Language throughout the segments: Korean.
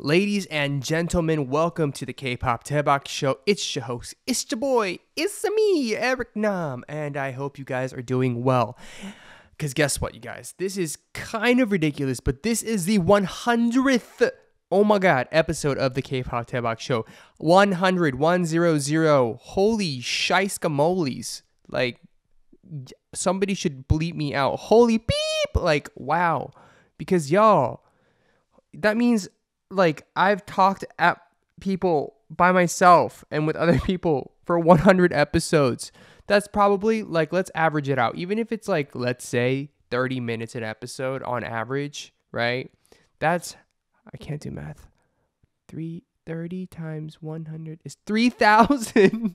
Ladies and gentlemen, welcome to the K-Pop Tebak Show. It's your host, it's your boy, it's me, Eric Nam, and I hope you guys are doing well. Because guess what, you guys? This is kind of ridiculous, but this is the 100th, oh my god, episode of the K-Pop Tebak Show. 100, 100, holy shiskamoles. Like, somebody should bleep me out. Holy beep! Like, wow. Because y'all, that means like I've talked at people by myself and with other people for 100 episodes. That's probably like let's average it out. Even if it's like let's say 30 minutes an episode on average, right? That's I can't do math. Three thirty times 100 is 3000.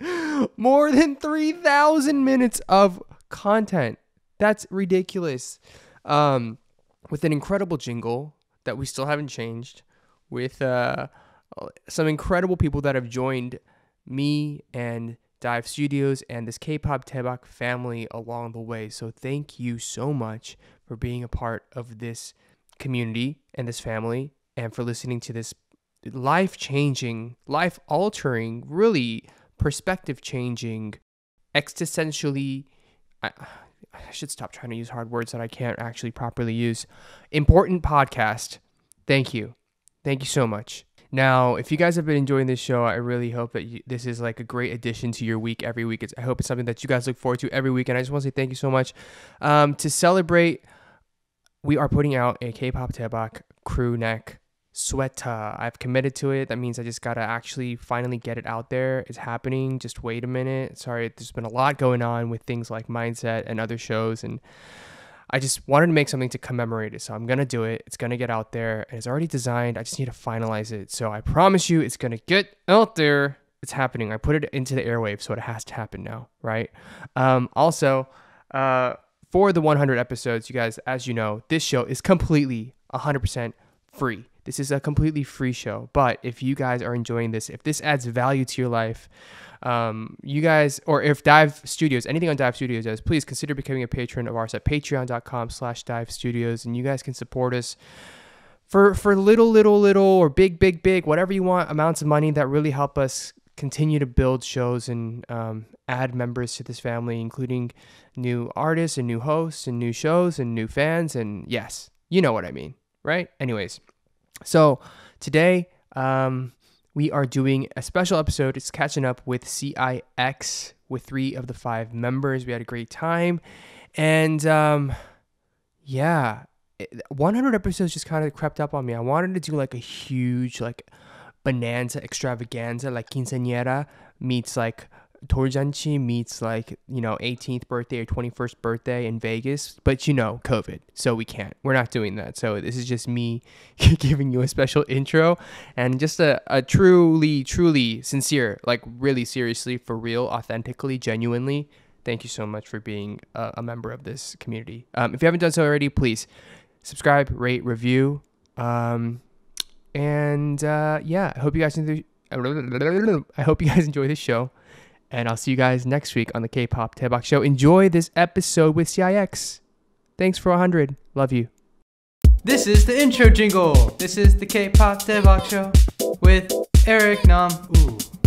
More than 3000 minutes of content. That's ridiculous. Um with an incredible jingle that we still haven't changed with uh, some incredible people that have joined me and Dive Studios and this K-pop Tebak family along the way. So thank you so much for being a part of this community and this family and for listening to this life-changing, life-altering, really perspective-changing, existentially I, I should stop trying to use hard words that I can't actually properly use. Important podcast. Thank you. Thank you so much. Now, if you guys have been enjoying this show, I really hope that you, this is like a great addition to your week every week. It's, I hope it's something that you guys look forward to every week. And I just want to say thank you so much. Um, to celebrate, we are putting out a K pop Tebak crew neck sweater. Uh, I've committed to it. That means I just gotta actually finally get it out there. It's happening. Just wait a minute. Sorry, there's been a lot going on with things like mindset and other shows and I just wanted to make something to commemorate it. So I'm going to do it. It's going to get out there. And it's already designed. I just need to finalize it. So I promise you, it's going to get out there. It's happening. I put it into the airwaves, so it has to happen now, right? Um, also, uh, for the 100 episodes, you guys, as you know, this show is completely 100% free. This is a completely free show. But if you guys are enjoying this, if this adds value to your life, um, you guys, or if Dive Studios, anything on Dive Studios does, please consider becoming a patron of ours at patreon.com slash dive studios. And you guys can support us for, for little, little, little, or big, big, big, whatever you want amounts of money that really help us continue to build shows and um, add members to this family, including new artists and new hosts and new shows and new fans. And yes, you know what I mean, right? Anyways, so today, um, we are doing a special episode. It's catching up with CIX with three of the five members. We had a great time. And um, yeah, 100 episodes just kind of crept up on me. I wanted to do like a huge, like, bonanza extravaganza, like quinceanera meets like Torjanchi meets like, you know, 18th birthday or 21st birthday in Vegas, but you know, COVID. So we can't. We're not doing that. So this is just me giving you a special intro and just a, a truly, truly sincere, like really seriously, for real, authentically, genuinely, thank you so much for being a, a member of this community. Um, if you haven't done so already, please subscribe, rate, review. Um, and uh, yeah, I hope you guys enjoy. I hope you guys enjoy this show. And I'll see you guys next week on the K pop Tabak Show. Enjoy this episode with CIX. Thanks for 100. Love you. This is the intro jingle. This is the K pop Tabak Show with Eric Nam.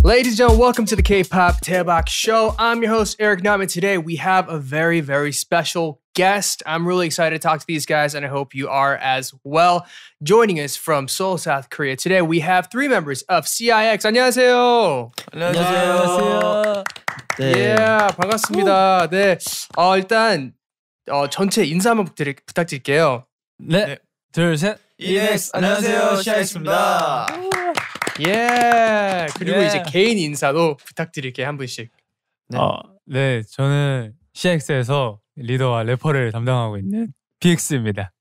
Ladies and gentlemen, welcome to the K pop Tabak Show. I'm your host, Eric Nam, and today we have a very, very special guest. I'm really excited to talk to these guys, and I hope you are as well. Joining us from Seoul, South Korea today, we have three members of CIX. 안녕하세요. 안녕하세요. 네. Yeah, 반갑습니다. 네. 어, 일단 어, 전체 인사 한번 부탁드릴, 부탁드릴게요. 네. 네. 둘, 셋. EX 안녕하세요. 시아이스입니다. 예. 그리고 예. 이제 개인 인사도 부탁드릴게요. 한 분씩. 네. 어, 네. 저는 CX에서 i 리더와 래퍼를 담당하고 있는 BX입니다.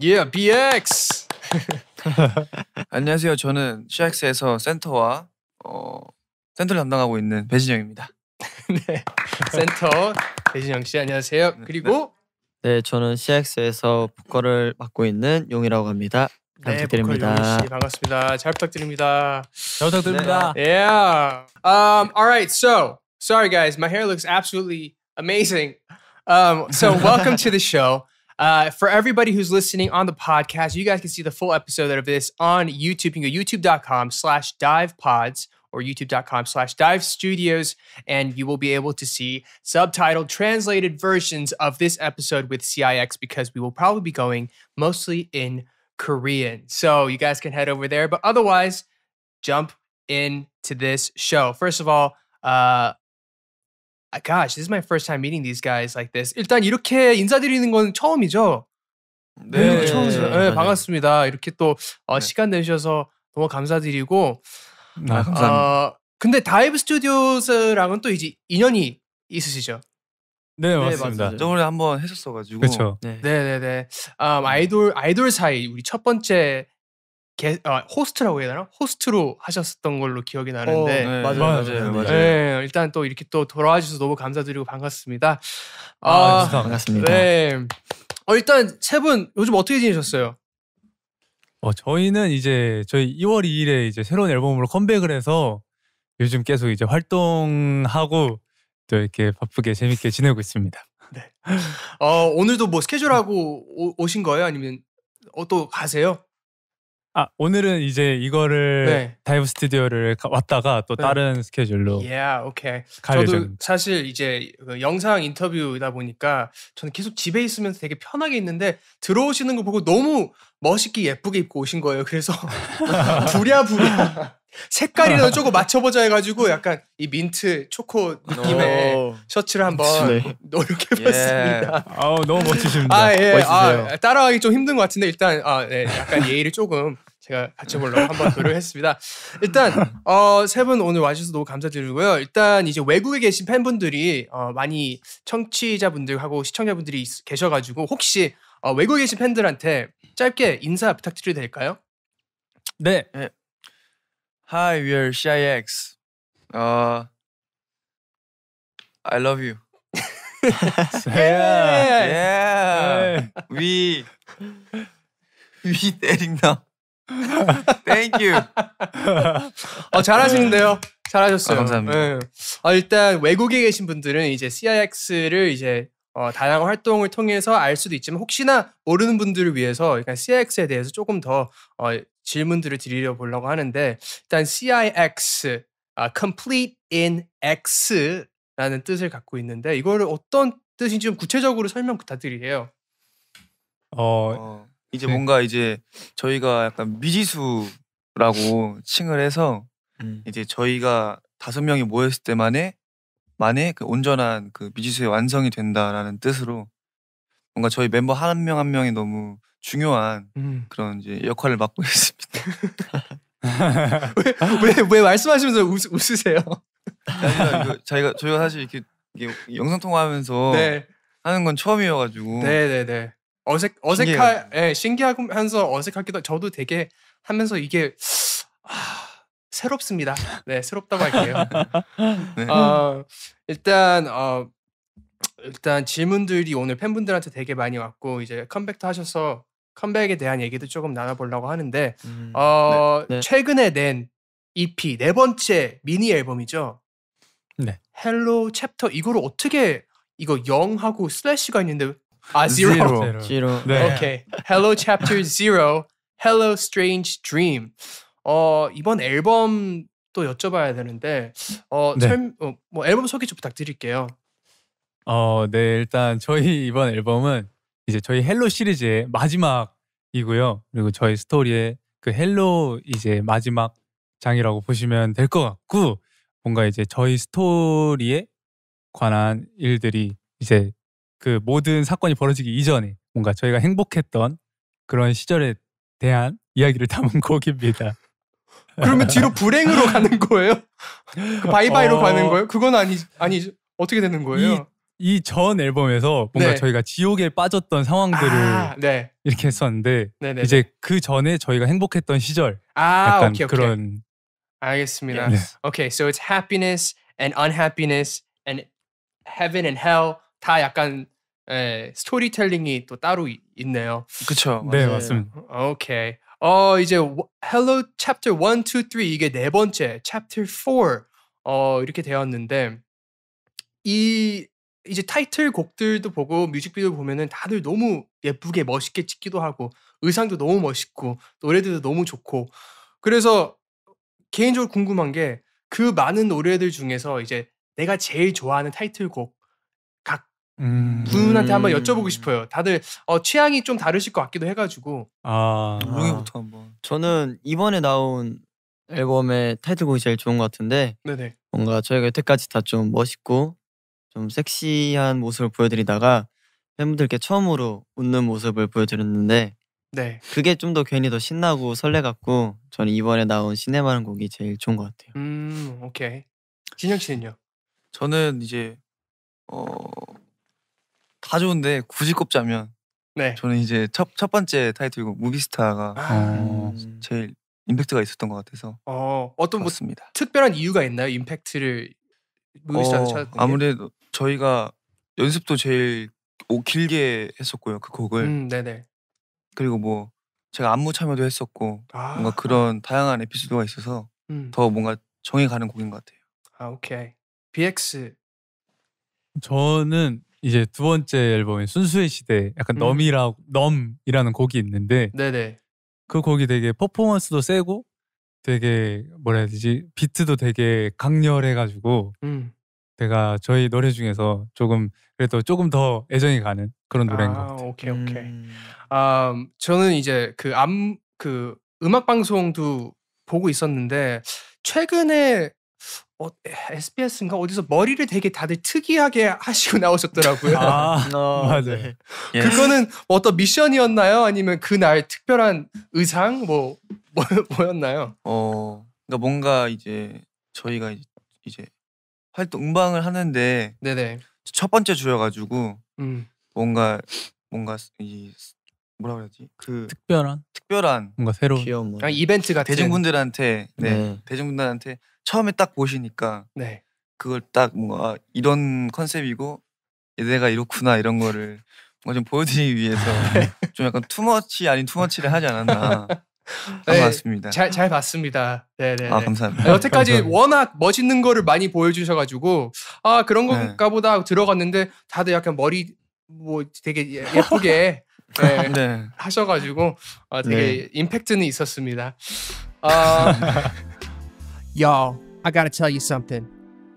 Yeah, BX. 안녕하세요. 저는 CX에서 센터와 어, 센터를 담당하고 있는 배진영입니다. 네, 센터 배진영 씨 안녕하세요. 네, 그리고 네, 네 저는 CX에서 보컬을 맡고 있는 용이라고 합니다. 네, 부탁드립니다. 보컬 용씨 반갑습니다. 잘 부탁드립니다. 잘 부탁드립니다. 네. Yeah. Um. All right. So sorry guys, my hair looks absolutely amazing. Um, so, welcome to the show. Uh, for everybody who's listening on the podcast, you guys can see the full episode of this on YouTube. You can go youtube.com slash dive pods or youtube.com slash dive studios, and you will be able to see subtitled translated versions of this episode with CIX because we will probably be going mostly in Korean. So you guys can head over there. But otherwise, jump into this show. First of all, uh, 아, gosh, this is my first time meeting these guys like this. 일단 이렇게 인사드리는 건 처음이죠. 네, 네 처음이죠. 네, 네, 반갑습니다. 이렇게 또 어, 네. 시간 내주셔서 너무 감사드리고. 아, 아, 감사합니다. 근데 다이브 스튜디오스랑은 또 이제 인연이 있으시죠? 네, 네 맞습니다. 맞아요. 저번에 한번 했었어가지고. 그렇죠. 네, 네, 네. 음, 아이돌 아이돌 사이 우리 첫 번째 게, 아, 호스트라고 해야 되나? 호스트로 하셨었던 걸로 기억이 어, 나는데 어, 네. 맞아요, 맞아요, 맞아요. 맞아요. 네, 일단 또 이렇게 또 돌아와 주셔서 너무 감사드리고 반갑습니다. 아, 아 반갑습니다. 네. 어, 일단 세분 요즘 어떻게 지내셨어요? 어, 저희는 이제 저희 2월 2일에 이제 새로운 앨범으로 컴백을 해서 요즘 계속 이제 활동하고 또 이렇게 바쁘게 재밌게 지내고 있습니다. 네. 어, 오늘도 뭐 스케줄하고 오, 오신 거예요? 아니면 어, 또 가세요? 아 오늘은 이제 이거를 네. 다이브 스튜디오를 왔다가 또 네. 다른 스케줄로. 예, yeah, Okay. 저도 예정. 사실 이제 그 영상 인터뷰이다 보니까 저는 계속 집에 있으면서 되게 편하게 있는데 들어오시는 거 보고 너무 멋있게 예쁘게 입고 오신 거예요. 그래서 부랴부랴 색깔이라도 조금 맞춰보자 해가지고 약간 이 민트 초코 느낌의 어. 셔츠를 한번 네. 노력해봤습니다. 예. 아 너무 멋지십니다. 아, 예. 아, 따라하기 좀 힘든 것 같은데 일단 아, 네. 약간 예의를 조금 제가 갖춰보려고 한번 노력했습니다. 일단 어, 세분 오늘 와주셔서 너무 감사드리고요. 일단 이제 외국에 계신 팬분들이 어, 많이 청취자분들하고 시청자분들이 있, 계셔가지고 혹시 어, 외국에 계신 팬들한테 짧게 인사 부탁드려도 될까요? 네. 네. Hi, we are CIX. Uh, I love you. yeah. yeah. We we 때린 나. Thank you. 어 잘하시는데요. 잘하셨어요. 아, 감사합니다. 네. 아, 일단 외국에 계신 분들은 이제 CIX를 이제 어, 다양한 활동을 통해서 알 수도 있지만 혹시나 모르는 분들을 위해서 약간 CIX에 대해서 조금 더 어, 질문들을 드리려 보려고 하는데 일단 CIX, 아, Complete in X라는 뜻을 갖고 있는데 이거를 어떤 뜻인지 좀 구체적으로 설명 부탁드리게요. 어, 어, 이제 네. 뭔가 이제 저희가 약간 미지수라고 칭을 해서 음. 이제 저희가 다섯 명이 모였을 때만의 만에 그 온전한 그 뮤지스의 완성이 된다라는 뜻으로 뭔가 저희 멤버 한 명 한 명이 너무 중요한 음. 그런 이제 역할을 맡고 있습니다. 왜, 왜, 왜 말씀하시면서 웃, 으세요 자기가 저희가 사실 이렇게, 이렇게 영상 통화하면서 네. 하는 건 처음이어가지고 네네네 네, 네. 어색 어색할 신기해. 예 신기하면서 어색하기도 저도 되게 하면서 이게 아, 새롭습니다. 네, 새롭다고 할게요. 네. 어, 일단 어, 일단 질문들이 오늘 팬분들한테 되게 많이 왔고 이제 컴백도 하셔서 컴백에 대한 얘기도 조금 나눠보려고 하는데 음, 어, 네, 네. 최근에 낸 EP 네 번째 미니 앨범이죠. 네. 헬로 챕터 이거를 어떻게 이거 0하고 슬래시가 있는데 아 zero. zero. zero. 네. 오케이. 헬로 챕터 zero. 헬로 l l o Strange Dream. 어, 이번 앨범 또 여쭤봐야 되는데 어, 네. 어, 뭐 앨범 소개 좀 부탁드릴게요. 어, 네 일단 저희 이번 앨범은 이제 저희 헬로 시리즈의 마지막이고요. 그리고 저희 스토리의 그 헬로 이제 마지막 장이라고 보시면 될 것 같고 뭔가 이제 저희 스토리에 관한 일들이 이제 그 모든 사건이 벌어지기 이전에 뭔가 저희가 행복했던 그런 시절에 대한 이야기를 담은 곡입니다. 그러면 뒤로 불행으로 가는 거예요? 그 바이바이로 어... 가는 거예요? 그건 아니 아니 어떻게 되는 거예요? 이 전 앨범에서 뭔가 네. 저희가 지옥에 빠졌던 상황들을 아, 네. 이렇게 했었는데 네네네. 이제 그 전에 저희가 행복했던 시절 아, 약간 오케이, 오케이. 그런 알겠습니다. 네. o k a so it's happiness and unhappiness and heaven and hell 다 약간 에, 예, 스토리텔링이 또 따로 있네요. 그렇죠. 네, 맞습니다. 오케이. 어, 이제 Hello Chapter 1, 2, 3 이게 네 번째 Chapter 4 어, 이렇게 되었는데 이 이제 타이틀 곡들도 보고 뮤직비디오 보면은 다들 너무 예쁘게 멋있게 찍기도 하고 의상도 너무 멋있고 노래들도 너무 좋고 그래서 개인적으로 궁금한 게 그 많은 노래들 중에서 이제 내가 제일 좋아하는 타이틀곡 음. 분한테 한번 여쭤보고 싶어요. 다들 어, 취향이 좀 다르실 것 같기도 해가지고. 아. 루이부터 한번. 저는 이번에 나온 앨범의 타이틀곡이 제일 좋은 것 같은데. 네네. 뭔가 저희가 여태까지 다 좀 멋있고 좀 섹시한 모습을 보여드리다가 팬분들께 처음으로 웃는 모습을 보여드렸는데. 네. 그게 좀 더 괜히 더 신나고 설레갖고 저는 이번에 나온 시네마는 곡이 제일 좋은 것 같아요. 음, 오케이. 진영 씨는요? 저는 이제 어다 좋은데 굳이 꼽자면 네. 저는 이제 첫, 첫 번째 타이틀이고 무비스타가 아. 제일 임팩트가 있었던 것 같아서 어, 어떤 것습니다 뭐 특별한 이유가 있나요? 임팩트를 무비스타로 어, 찾았던 아무래도 저희가 연습도 제일 길게 했었고요 그 곡을 음, 네네. 그리고 뭐 제가 안무 참여도 했었고 아. 뭔가 그런 다양한 에피소드가 있어서 음. 더 뭔가 정해가는 곡인 것 같아요 아 오케이 BX 저는 이제 두 번째 앨범인 순수의 시대 약간 음. 넘이라 고 넘이라는 곡이 있는데 네네. 그 곡이 되게 퍼포먼스도 세고 되게 뭐라 해야 되지 비트도 되게 강렬해가지고 음. 제가 저희 노래 중에서 조금 그래도 조금 더 애정이 가는 그런 아, 노래인 아, 것 같아요. 오케이 오케이. 음. 아 저는 이제 그 암그 그 음악 방송도 보고 있었는데 최근에 어, SBS인가 어디서 머리를 되게 다들 특이하게 하시고 나오셨더라고요. 아, 어, 맞아요. 네. 예. 그거는 뭐 어떤 미션이었나요? 아니면 그날 특별한 의상 뭐, 뭐 뭐였나요? 어, 그러니까 뭔가 이제 저희가 이제 활동 음방을 하는데 네네. 첫 번째 주여가지고 음. 뭔가 뭔가 이 뭐라 그러지? 그 특별한 특별한 뭔가 새로운 귀여운 그냥 이벤트 같은 대중분들한테 네, 네. 대중분들한테 처음에 딱 보시니까 네. 그걸 딱 뭔가 아, 이런 컨셉이고 얘네가 이렇구나 이런 거를 뭔가 좀 보여드리기 위해서 네. 좀 약간 투머치 아닌 투머치를 하지 않았나 네, 맞습니다. 잘, 잘 봤습니다. 네네. 네, 아, 네. 감사합니다. 여태까지 감사합니다. 워낙 멋있는 거를 많이 보여주셔가지고, 아, 그런 건가 보다 들어갔는데, 다들 약간 머리, 뭐 되게 예, 예쁘게 네, 네. 하셔가지고 어, 되게 임팩트는 있었습니다. Uh, Y'all, I gotta tell you something.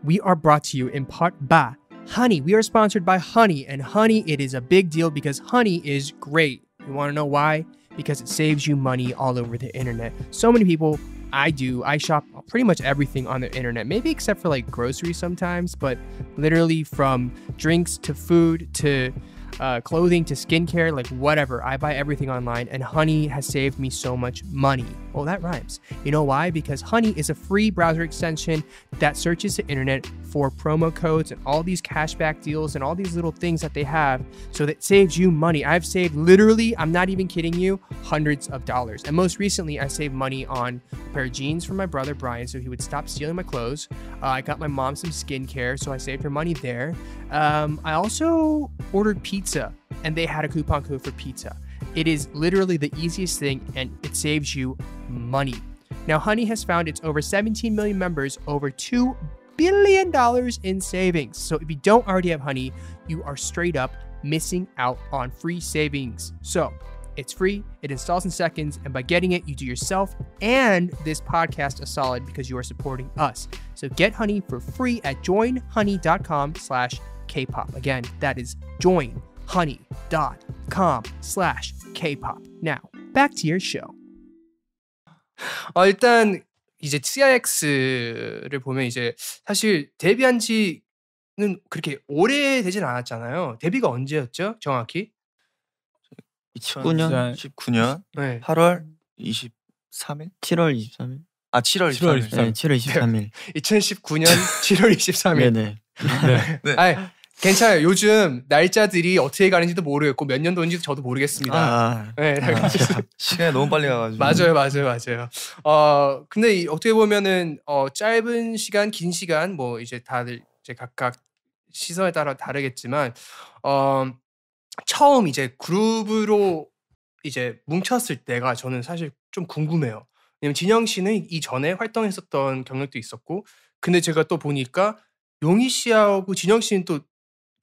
We are brought to you in part by Honey. We are sponsored by Honey, and Honey, it is a big deal because Honey is great. You wanna know why? Because it saves you money all over the internet. So many people, I do, I shop pretty much everything on the internet, maybe except for like groceries sometimes, but literally from drinks to food to uh, clothing to skincare, like whatever. I buy everything online, and Honey has saved me so much money. Oh, that rhymes. You know why? Because Honey is a free browser extension that searches the internet for promo codes and all these cashback deals and all these little things that they have so that saves you money. I've saved literally, I'm not even kidding you, hundreds of dollars. And most recently, I saved money on a pair of jeans from my brother Brian so he would stop stealing my clothes. Uh, I got my mom some skincare, so I saved her money there. Um, I also ordered pizza and they had a coupon code for pizza. It is literally the easiest thing and it saves you money. Now, Honey has found its over 17 million members over $2 billion in savings. So if you don't already have Honey, you are straight up missing out on free savings. So it's free, it installs in seconds, and by getting it, you do yourself and this podcast a solid because you are supporting us. So get Honey for free at joinhoney.com slash kpop. Again, that is join honey.com slash kpop. Now, back to your show. 어, 일단 이제 CIX를 보면 이제 사실 데뷔한 지는 그렇게 오래 되진 않았잖아요. 데뷔가 언제였죠? 정확히? 19년 19년 네. 8월 23일? 7월 23일? 아 7월 7월 23일. 네, 7월 23일. 2019년 7월 23일. 네네. 네. 네. 아니, 네. 괜찮아요. 요즘 날짜들이 어떻게 가는지도 모르겠고 몇 년도인지 도 저도 모르겠습니다. 아, 네, 아, 시간이 너무 빨리 가가지고. 맞아요, 맞아요, 맞아요. 어 근데 이, 어떻게 보면은 어, 짧은 시간, 긴 시간 뭐 이제 다들 이제 각각 시선에 따라 다르겠지만 어 처음 이제 그룹으로 이제 뭉쳤을 때가 저는 사실 좀 궁금해요. 왜냐면 진영 씨는 이전에 활동했었던 경력도 있었고 근데 제가 또 보니까 용희 씨하고 진영 씨는 또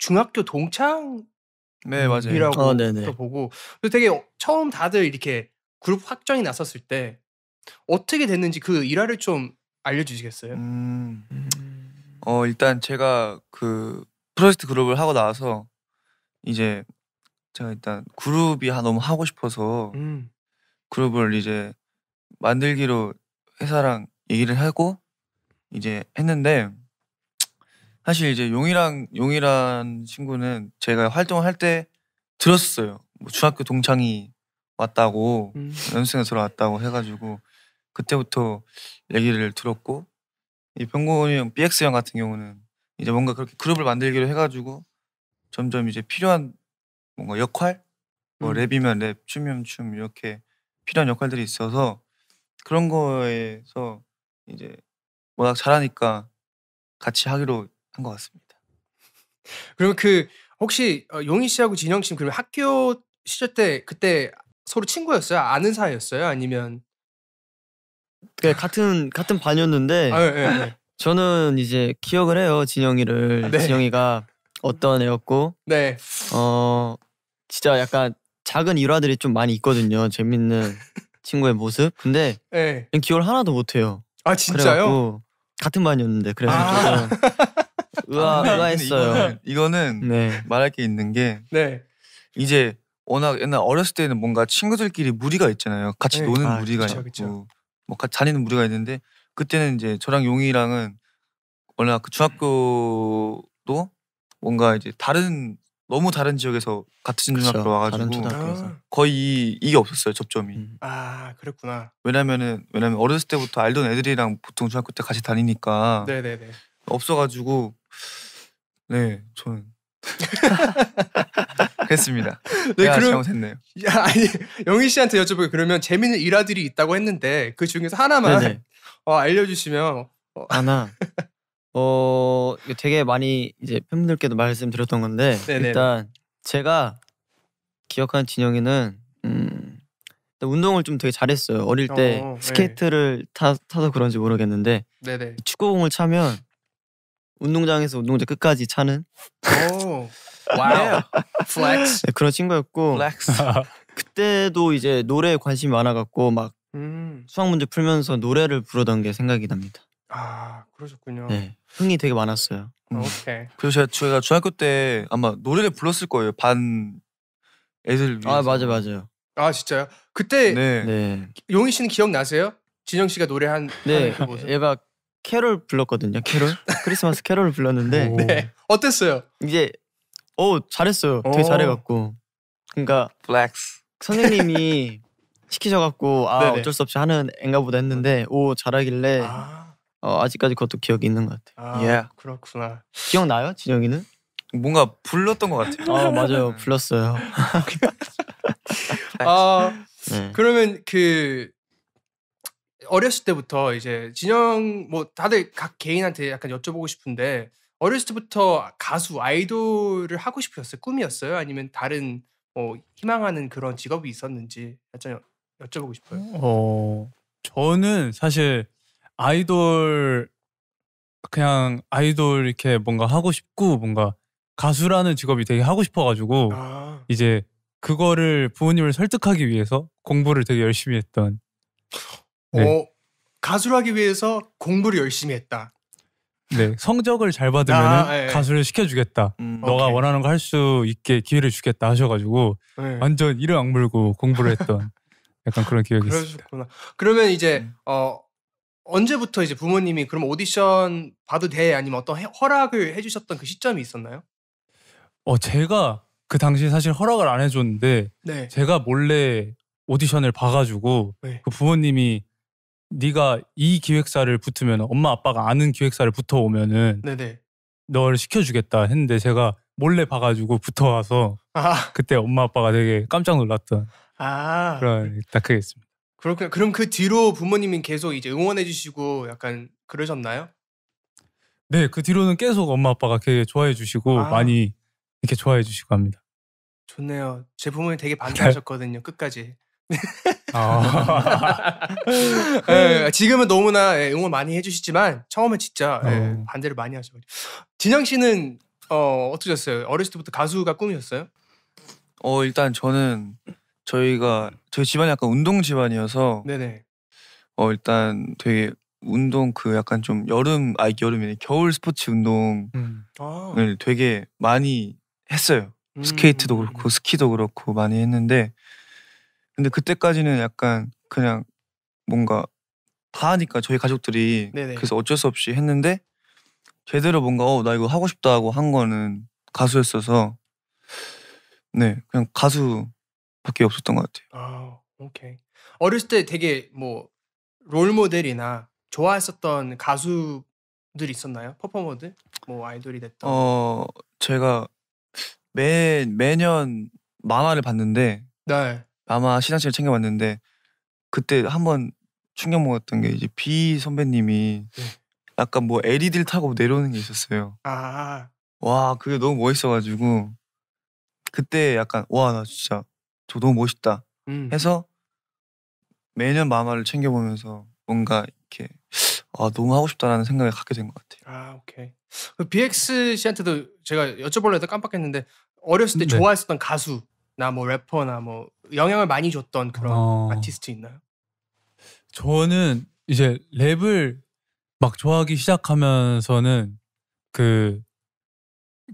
중학교 동창 네 맞아요. 이라 어, 보고 그 되게 처음 다들 이렇게 그룹 확정이 났었을 때 어떻게 됐는지 그 일화를 좀 알려주시겠어요? 음. 음. 어 일단 제가 그 프로젝트 그룹을 하고 나서 이제 제가 일단 그룹이 너무 하고 싶어서 음. 그룹을 이제 만들기로 회사랑 얘기를 하고 이제 했는데 사실 이제 용이랑 용이란 친구는 제가 활동할 때 들었어요. 뭐 중학교 동창이 왔다고 음. 연습생에 들어왔다고 해가지고 그때부터 얘기를 들었고 이 병곤이 형, BX 형 같은 경우는 이제 뭔가 그렇게 그룹을 만들기로 해가지고 점점 이제 필요한 뭔가 역할 뭐 음. 랩이면 랩, 춤이면 춤 이렇게 필요한 역할들이 있어서 그런 거에서 이제 워낙 잘하니까 같이 하기로 한것 같습니다. 그럼 그 혹시 어, 용희 씨하고 진영 씨는 그러면 학교 시절 때 그때 서로 친구였어요? 아는 사이였어요? 아니면 네, 같은 같은 반이었는데 아, 네, 네. 저는 이제 기억을 해요 진영이를 아, 네. 진영이가 어떤 애였고 네. 어 진짜 약간 작은 일화들이 좀 많이 있거든요 재밌는 친구의 모습 근데 기억을 하나도 못해요 아 진짜요? 같은 반이었는데 그래서 아~ 의아, 의아했어요. 이거는, 이거는 네. 말할 게 있는 게 네. 이제 워낙 옛날 어렸을 때는 뭔가 친구들끼리 무리가 있잖아요. 같이 네. 노는 아, 무리가 그쵸, 있고 그쵸. 뭐 다니는 무리가 있는데 그때는 이제 저랑 용이랑은 원래 그 중학교도 뭔가 이제 다른 너무 다른 지역에서 같은 중학교 로 와가지고 아. 거의 이게 없었어요 접점이. 음. 아 그랬구나. 왜냐면은 왜냐면 어렸을 때부터 알던 애들이랑 보통 중학교 때 같이 다니니까 네네네. 네, 네. 없어가지고 네, 저는 그랬습니다. 네, 그럼 잘못했네요. 야, 아니 영희 씨한테 여쭤보게 그러면 재밌는 일화들이 있다고 했는데 그 중에서 하나만 어, 알려주시면 어. 하나 어 되게 많이 이제 팬분들께도 말씀드렸던 건데 네네. 일단 제가 기억하는 진영이는 음, 운동을 좀 되게 잘했어요. 어릴 때 어, 네. 스케이트를 네. 타, 타서 그런지 모르겠는데 네네. 축구공을 차면 운동장에서 운동장 끝까지 차는 와우 플렉스 네, 그런 친구였고 플렉스. 그때도 이제 노래에 관심이 많아갖고 막 음. 수학 문제 풀면서 노래를 부르던 게 생각이 납니다. 아 그러셨군요. 네, 흥이 되게 많았어요. 음. 오케이. 그래서 제가, 제가 중학교 때 아마 노래를 불렀을 거예요. 반 애들 아, 위해서. 아 맞아 맞아요. 아 진짜요? 그때 네. 네. 용희 씨는 기억나세요? 진영 씨가 노래한 네. 그모 얘가 캐롤 불렀거든요. 캐롤 크리스마스 캐롤을 불렀는데 네. 어땠어요? 이제 어 잘했어요. 되게 잘해갖고 그러니까 플렉스 선생님이 시키셔갖고 아 네네. 어쩔 수 없이 하는 앤가 보다 했는데 오 잘하길래 아. 어, 아직까지 그것도 기억이 있는 것 같아요. 아, yeah. 그렇구나. 기억나요 진영이는? 뭔가 불렀던 것 같아요. 아 맞아요 음. 불렀어요. 아 네. 그러면 그 어렸을 때부터 이제 진영 뭐 다들 각 개인한테 약간 여쭤보고 싶은데 어렸을 때부터 가수 아이돌을 하고 싶으셨어요? 꿈이었어요? 아니면 다른 뭐 희망하는 그런 직업이 있었는지 약간 여쭤보고 싶어요. 어 저는 사실 아이돌 그냥 아이돌 이렇게 뭔가 하고 싶고 뭔가 가수라는 직업이 되게 하고 싶어가지고 아. 이제 그거를 부모님을 설득하기 위해서 공부를 되게 열심히 했던 네. 어, 가수를 하기 위해서 공부를 열심히 했다. 네 성적을 잘 받으면 아, 예, 가수를 시켜주겠다. 음, 너가 오케이. 원하는 거 할 수 있게 기회를 주겠다 하셔가지고 예. 완전 이를 악물고 공부를 했던 약간 그런 기억이 있습니다. 그러셨구나. 그러면 이제 음. 어 언제부터 이제 부모님이 그럼 오디션 봐도 돼 아니면 어떤 허락을 해주셨던 그 시점이 있었나요? 어 제가 그 당시 사실 허락을 안 해줬는데 네. 제가 몰래 오디션을 봐가지고 네. 그 부모님이 네가 이 기획사를 붙으면 엄마 아빠가 아는 기획사를 붙어 오면은 네네. 널 시켜주겠다 했는데 제가 몰래 봐가지고 붙어와서 아. 그때 엄마 아빠가 되게 깜짝 놀랐던 아. 그런 딱그랬습니다 그렇군요. 그럼 그 뒤로 부모님이 계속 이제 응원해주시고 약간 그러셨나요? 네, 그 뒤로는 계속 엄마 아빠가 되게 좋아해주시고 아. 많이 이렇게 좋아해주시고 합니다. 좋네요. 제 부모님 되게 반대하셨거든요. 끝까지. 아. 예, 지금은 너무나 예, 응원 많이 해주시지만 처음에 진짜 예, 어. 반대를 많이 하셔가지고 진영 씨는 어, 어떠셨어요? 어렸을 때부터 가수가 꿈이었어요어 일단 저는 저희가 저희 집안이 약간 운동 집안이어서 네네. 어 일단 되게 운동 그 약간 좀 여름 아 여름이네 겨울 스포츠 운동을 음. 아. 되게 많이 했어요. 음. 스케이트도 그렇고 스키도 그렇고 많이 했는데 근데 그때까지는 약간 그냥 뭔가 다 하니까 저희 가족들이 네네. 그래서 어쩔 수 없이 했는데 제대로 뭔가 어, 나 이거 하고 싶다 하고 한 거는 가수였어서 네 그냥 가수밖에 없었던 것 같아요. 아 오케이 어렸을 때 되게 뭐롤 모델이나 좋아했었던 가수들 있었나요? 퍼포머들 뭐 아이돌이 됐던? 어 제가 매 매년 만화를 봤는데 네. 아마 시상식을 챙겨봤는데 그때 한번 충격 먹었던 게 이제 비 선배님이 네. 약간 뭐 LED를 타고 내려오는 게 있었어요. 아. 와 그게 너무 멋있어가지고 그때 약간 와 나 진짜 저 너무 멋있다 음. 해서 매년 마마를 챙겨보면서 뭔가 이렇게 아 너무 하고 싶다라는 생각을 갖게 된 것 같아요. 아 오케이. BX 그 씨한테도 제가 여쭤보려 다 깜빡했는데 어렸을 때 네. 좋아했었던 가수 나뭐 래퍼나 뭐 영향을 많이 줬던 그런 어. 아티스트 있나요? 저는 이제 랩을 막 좋아하기 시작하면서는 그그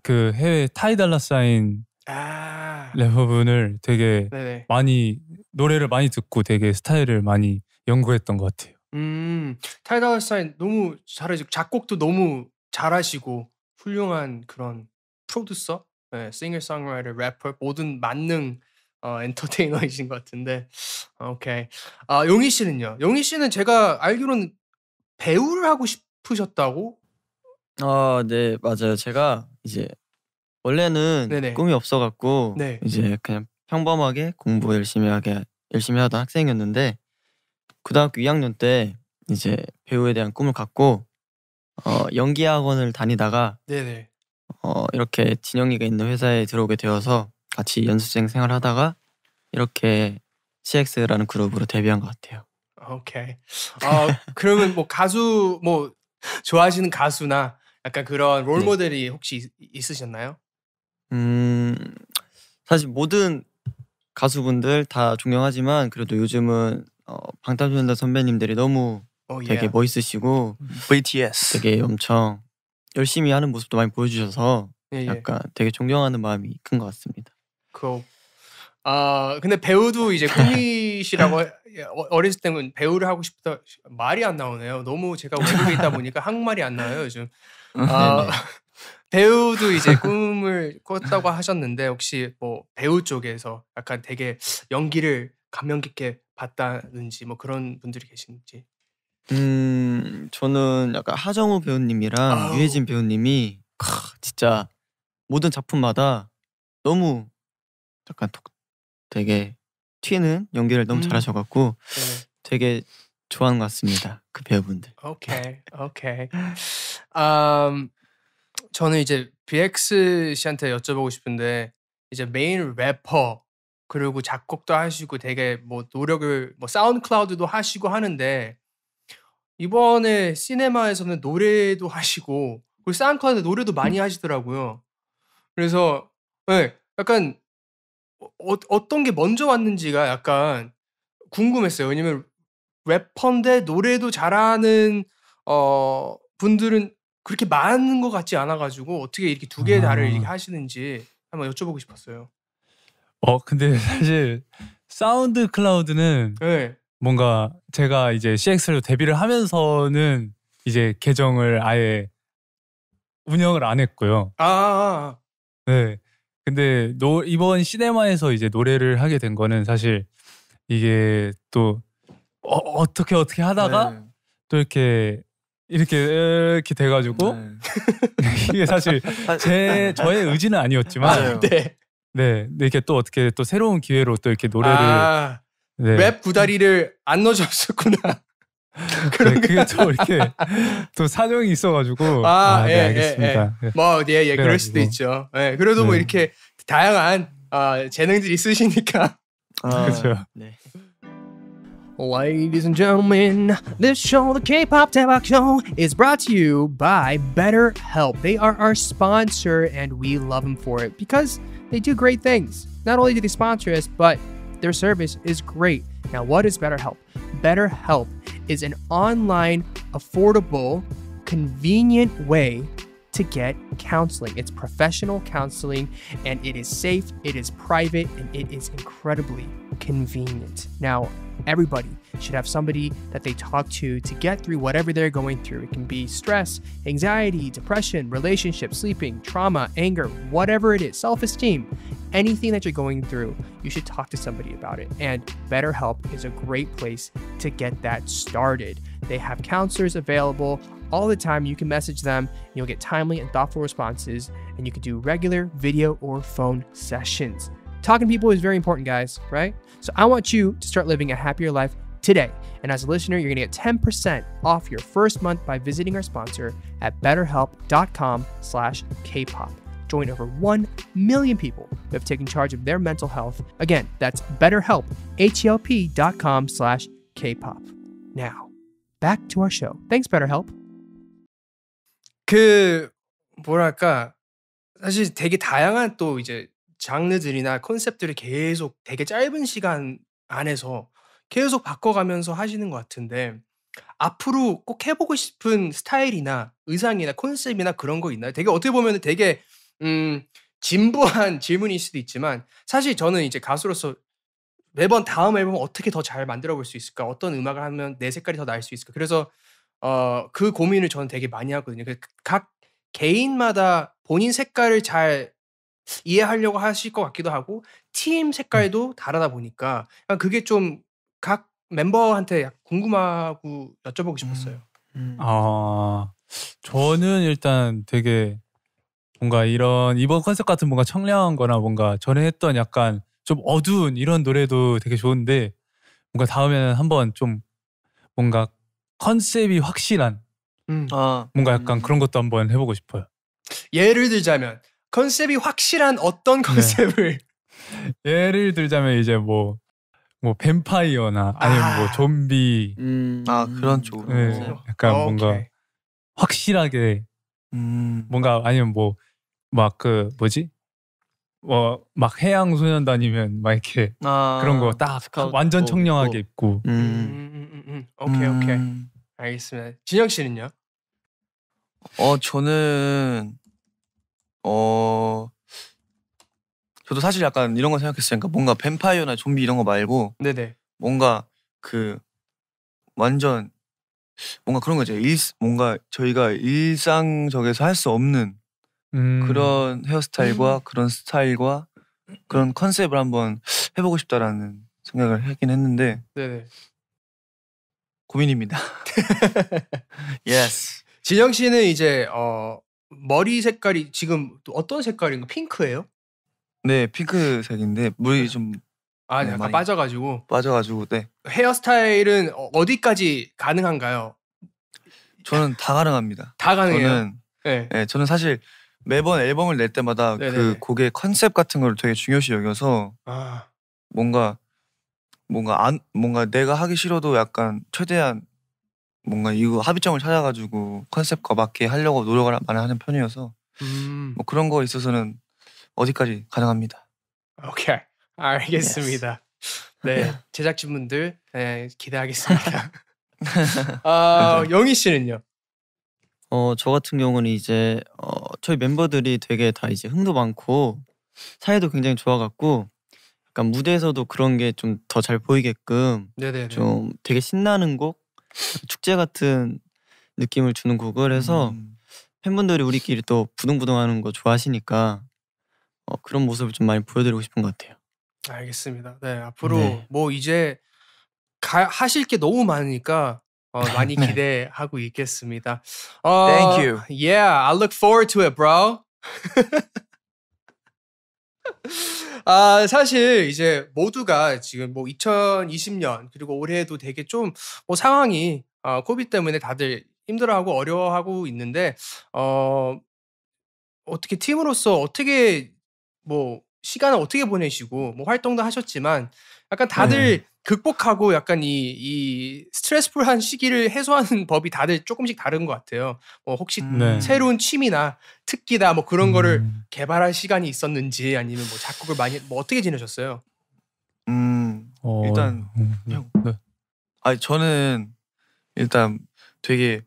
그 해외 타이 달라 사인 아. 래퍼분을 되게 네네. 많이 노래를 많이 듣고 되게 스타일을 많이 연구했던 것 같아요. 음, 타이 달라 사인 너무 잘해지고 작곡도 너무 잘하시고 훌륭한 그런 프로듀서 네, 싱어송라이터, 래퍼, 모든 만능 어, 엔터테이너이신 것 같은데 오케이. 아 용희 씨는요? 용희 씨는 제가 알기로는 배우를 하고 싶으셨다고? 아네 맞아요. 제가 이제 원래는 네네. 꿈이 없어갖고 네. 이제 그냥 평범하게 공부 열심히 하게 열심히 하던 학생이었는데 고등학교 2학년 때 이제 배우에 대한 꿈을 갖고 어, 연기 학원을 다니다가 네네. 어, 이렇게 진영이가 있는 회사에 들어오게 되어서 같이 연습생 생활하다가 이렇게 CX라는 그룹으로 데뷔한 것 같아요. 오케이. 어, 그러면 뭐 가수 뭐 좋아하시는 가수나 약간 그런 롤 네. 모델이 네. 혹시 있으셨나요? 음 사실 모든 가수분들 다 존경하지만 그래도 요즘은 어, 방탄소년단 선배님들이 너무 oh, yeah. 되게 멋있으시고 BTS 음. 되게 엄청 열심히 하는 모습도 많이 보여주셔서 예, 예. 약간 되게 존경하는 마음이 큰 것 같습니다. 그 아, 근데 배우도 이제 꿈이시라고 예, 어, 어렸을 때는 배우를 하고 싶다 말이 안 나오네요. 너무 제가 외국에 있다 보니까 한국말이 안나요 요즘. 어, 아, 배우도 이제 꿈을 꿨다고 하셨는데 혹시 뭐 배우 쪽에서 약간 되게 연기를 감명 깊게 봤다든지 뭐 그런 분들이 계신지 음 저는 약간 하정우 배우님이랑 아우. 유해진 배우님이 크, 진짜 모든 작품마다 너무 약간 독, 되게 튀는 연기를 너무 음. 잘하셔갖고 네. 되게 좋아하는 것 같습니다 그 배우분들. 오케이 오케이. 음, 저는 이제 BX 씨한테 여쭤보고 싶은데 이제 메인 래퍼 그리고 작곡도 하시고 되게 뭐 노력을 뭐 사운드 클라우드도 하시고 하는데 이번에 시네마에서는 노래도 하시고 그 쌍컨에 노래도 많이 음. 하시더라고요. 그래서 네, 약간 어, 어, 어떤 게 먼저 왔는지가 약간 궁금했어요. 왜냐면 래퍼인데 노래도 잘하는 어 분들은 그렇게 많은 것 같지 않아가지고 어떻게 이렇게 두 개의 달을 이렇게 아. 하시는지 한번 여쭤보고 싶었어요. 어 근데 사실 사운드 클라우드는 네. 예. 뭔가 제가 이제 CX로 데뷔를 하면서는 이제 계정을 아예 운영을 안 했고요. 아, 아, 아. 네. 근데 노, 이번 시네마에서 이제 노래를 하게 된 거는 사실 이게 또 어, 어 떻게 어떻게 하다가 네. 또 이렇게 이렇게 이렇게 돼가지고 네. 이게 사실 제 저의 의지는 아니었지만 아, 네. 네. 이렇게 또 어떻게 또 새로운 기회로 또 이렇게 노래를 아. 네. 랩 구다리를 안 넣어줬었구나. 그런 네, 그게 또 이렇게 또 사정이 있어가지고 아, 아 예, 네, 알겠습니다. 예, 뭐 예, 예, 그럴 수도 있죠. 예, 그래도 뭐 이렇게 다양한 어, 재능들이 있으시니까. 아, 그렇죠. 네. Ladies and gentlemen, this show, the K-pop Tabak Show, is brought to you by BetterHelp. They are our sponsor, and we love them for it because they do great things. Not only do they sponsor us, but Their service is great. Now, what is BetterHelp? BetterHelp is an online, affordable, convenient way to get counseling. It's professional counseling and it is safe, it is private, and it is incredibly convenient. Now, everybody should have somebody that they talk to to get through whatever they're going through. It can be stress, anxiety, depression, relationship, sleeping, trauma, anger, whatever it is, self esteem anything that you're going through, you should talk to somebody about it. And BetterHelp is a great place to get that started. They have counselors available all the time. You can message them, you'll get timely and thoughtful responses, and you can do regular video or phone sessions. Talking to people is very important, guys, right? So I want you to start living a happier life today. And as a listener, you're going to get 10% off your first month by visiting our sponsor at betterhelp.com slash kpop. j o i n over 1 million people who have taken charge of their mental health. Again, that's BetterHelp, H-E-L-P.com slash K-pop. Now, back to our show. Thanks, BetterHelp. 그 뭐랄까 사실 되게 다양한 또 이제 장르들이나 콘셉들이 계속 되게 짧은 시간 안에서 계속 바꿔가면서 하시는 것 같은데 앞으로 꼭 해보고 싶은 스타일이나 의상이나 콘셉트나 그런 거 있나요? 되게 어떻게 보면 되게 음, 진부한 질문일 수도 있지만 사실 저는 이제 가수로서 매번 다음 앨범 어떻게 더 잘 만들어 볼 수 있을까? 어떤 음악을 하면 내 색깔이 더 날 수 있을까? 그래서 어, 그 고민을 저는 되게 많이 하거든요. 그 각 개인마다 본인 색깔을 잘 이해하려고 하실 것 같기도 하고 팀 음. 색깔도 다르다 보니까 그게 좀 각 멤버한테 궁금하고 여쭤보고 싶었어요. 음, 음. 아 저는 일단 되게 뭔가 이런 이번 컨셉 같은 뭔가 청량한 거나 뭔가 전에 했던 약간 좀 어두운 이런 노래도 되게 좋은데 뭔가 다음에는 한번 좀 뭔가 컨셉이 확실한 음. 아, 뭔가 약간 그런 것도 한번 해보고 싶어요. 예를 들자면 컨셉이 확실한 어떤 네. 컨셉을 네. 예를 들자면 이제 뭐뭐 뭐 뱀파이어나 아니면 뭐 아. 뭐 좀비 음. 아 그런 쪽으로 네. 약간 어, 뭔가 아, 확실하게 음. 뭔가 아니면 뭐 막그 뭐지? 뭐막 어, 해양 소년단이면 막 이렇게 아, 그런 거 딱 완전 뭐 청량하게 입고. 음. 음. 음, 음, 음, 오케이 오케이 음. 알겠습니다. 진혁 씨는요? 어 저는 어 저도 사실 약간 이런 거 생각했어요. 그러니까 뭔가 뱀파이어나 좀비 이런 거 말고 네네. 뭔가 그 완전 뭔가 그런 거죠. 일 뭔가 저희가 일상적에서 할 수 없는 음. 그런 헤어스타일과 음. 그런 스타일과 그런 컨셉을 한번 해보고 싶다라는 생각을 하긴 했는데 네네. 고민입니다. yes. 진영 씨는 이제 어, 머리 색깔이 지금 어떤 색깔인가? 핑크예요? 네, 핑크색인데 물이 네. 좀 아, 네, 약간 빠져가지고 빠져가지고 네. 헤어스타일은 어, 어디까지 가능한가요? 저는 다 가능합니다. 다 가능해요. 저는 네. 네 저는 사실 매번 앨범을 낼 때마다 네네. 그 곡의 컨셉 같은 걸 되게 중요시 여겨서 아. 뭔가 뭔가 안 뭔가 내가 하기 싫어도 약간 최대한 뭔가 이거 합의점을 찾아가지고 컨셉과 맞게 하려고 노력을 많이 하는 편이어서 음. 뭐 그런 거 있어서는 어디까지 가능합니다. 오케이 알겠습니다. Yes. 네 제작진 분들 네, 기대하겠습니다. 아 네. 영희 씨는요? 어 저 같은 경우는 이제 어, 저희 멤버들이 되게 다 이제 흥도 많고 사이도 굉장히 좋아갖고 약간 무대에서도 그런 게 좀 더 잘 보이게끔 네네네. 좀 되게 신나는 곡 축제 같은 느낌을 주는 곡을 해서 음. 팬분들이 우리끼리 또 부둥부둥하는 거 좋아하시니까 어, 그런 모습을 좀 많이 보여드리고 싶은 것 같아요. 알겠습니다. 네 앞으로 네. 뭐 이제 가, 하실 게 너무 많으니까 어, 많이 네. 기대하고 있겠습니다. 어, Thank you. Yeah, I look forward to it, bro. 아, 사실 이제 모두가 지금 뭐 2020년 그리고 올해도 되게 좀 뭐 상황이 어, 코비 때문에 다들 힘들어하고 어려워하고 있는데 어 어떻게 팀으로서 어떻게 뭐 시간을 어떻게 보내시고 뭐 활동도 하셨지만 약간 다들 네. 극복하고 약간 이, 이 스트레스풀한 시기를 해소하는 법이 다들 조금씩 다른 것 같아요. 뭐 혹시 음, 네. 새로운 취미나 특기다 뭐 그런 음. 거를 개발할 시간이 있었는지 아니면 뭐 작곡을 많이 뭐 어떻게 지내셨어요? 음 어, 일단 형, 음, 음. 네. 아 저는 일단 되게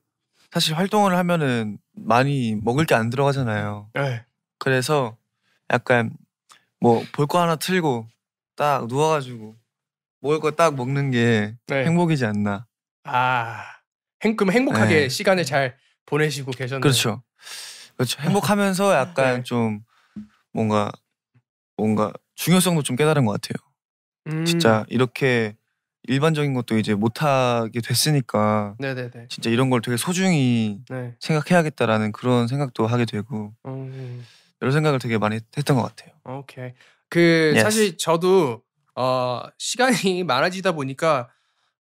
사실 활동을 하면은 많이 먹을 게 안 들어가잖아요. 네. 그래서 약간 뭐 볼 거 하나 틀고 딱 누워가지고 먹을 거 딱 먹는 게 네. 행복이지 않나. 아, 행, 그럼 행복하게 네. 시간을 잘 보내시고 계셨네요. 그렇죠. 그렇죠. 행복하면서 약간 네. 좀 뭔가 뭔가 중요성도 좀 깨달은 것 같아요. 음. 진짜 이렇게 일반적인 것도 이제 못하게 됐으니까 네네네. 진짜 이런 걸 되게 소중히 네. 생각해야겠다라는 그런 생각도 하게 되고 음. 여러 생각을 되게 많이 했던 것 같아요. 오케이. 그 yes. 사실 저도 어, 시간이 많아지다 보니까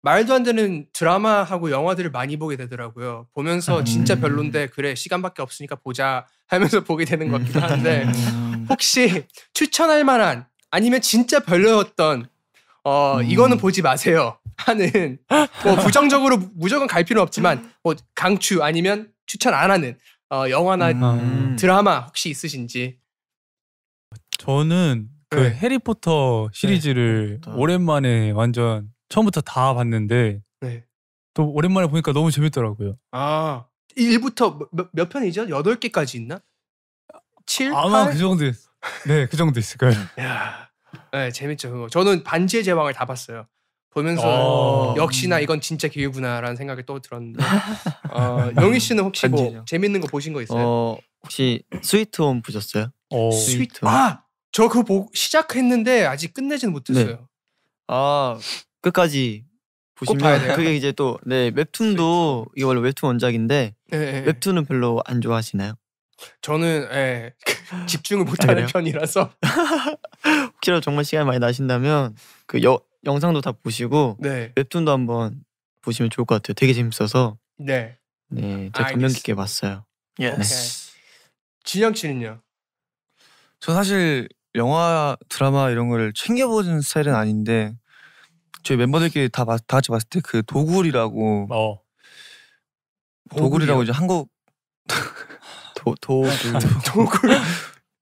말도 안 되는 드라마하고 영화들을 많이 보게 되더라고요. 보면서 아, 진짜 네. 별론데 그래 시간밖에 없으니까 보자 하면서 보게 되는 것 같기도 한데 음. 혹시 추천할 만한 아니면 진짜 별로였던 어 이거는 음. 보지 마세요 하는 뭐 부정적으로 무조건 갈필요 없지만 뭐 강추 아니면 추천 안 하는 어 영화나 음. 드라마 혹시 있으신지 저는 그 네. 해리포터 시리즈를 네. 오랜만에 완전 처음부터 다 봤는데 네. 또 오랜만에 보니까 너무 재밌더라고요. 아 1부터 몇, 몇 편이죠? 8개까지 있나? 7? 아마 8? 그 정도 네, 그 정도 있을 거예요. 야. 네, 재밌죠. 그거. 저는 반지의 제왕을 다 봤어요. 보면서 오. 아. 역시나 이건 진짜 기회구나라는 생각이 또 들었는데 어, 영희 씨는 혹시 뭐 재밌는 거 보신 거 있어요? 어, 혹시 스위트홈 보셨어요? 오. 어. 스위트홈. 아저 그거 보, 시작했는데 아직 끝내지는 못했어요. 네. 아 끝까지 보시면 그게 이제 또네 웹툰도 그렇죠. 이게 원래 웹툰 원작인데 네, 네, 네, 웹툰은 별로 안 좋아하시나요? 저는 예, 집중을 아, 못하는 편이라서 혹시라도 정말 시간 많이 나신다면 그 여, 영상도 다 보시고 네. 웹툰도 한번 보시면 좋을 것 같아요. 되게 재밌어서 네, 네, 제가 감명 깊게 봤어요. 예. 네. 진영 씨는요? 저 사실 영화 드라마 이런 걸 챙겨보는 스타일은 아닌데 저희 멤버들끼리 다, 다 같이 봤을 때 그 도굴이라고 어. 도굴이라고 이제 한국 도, 도, 도, 도굴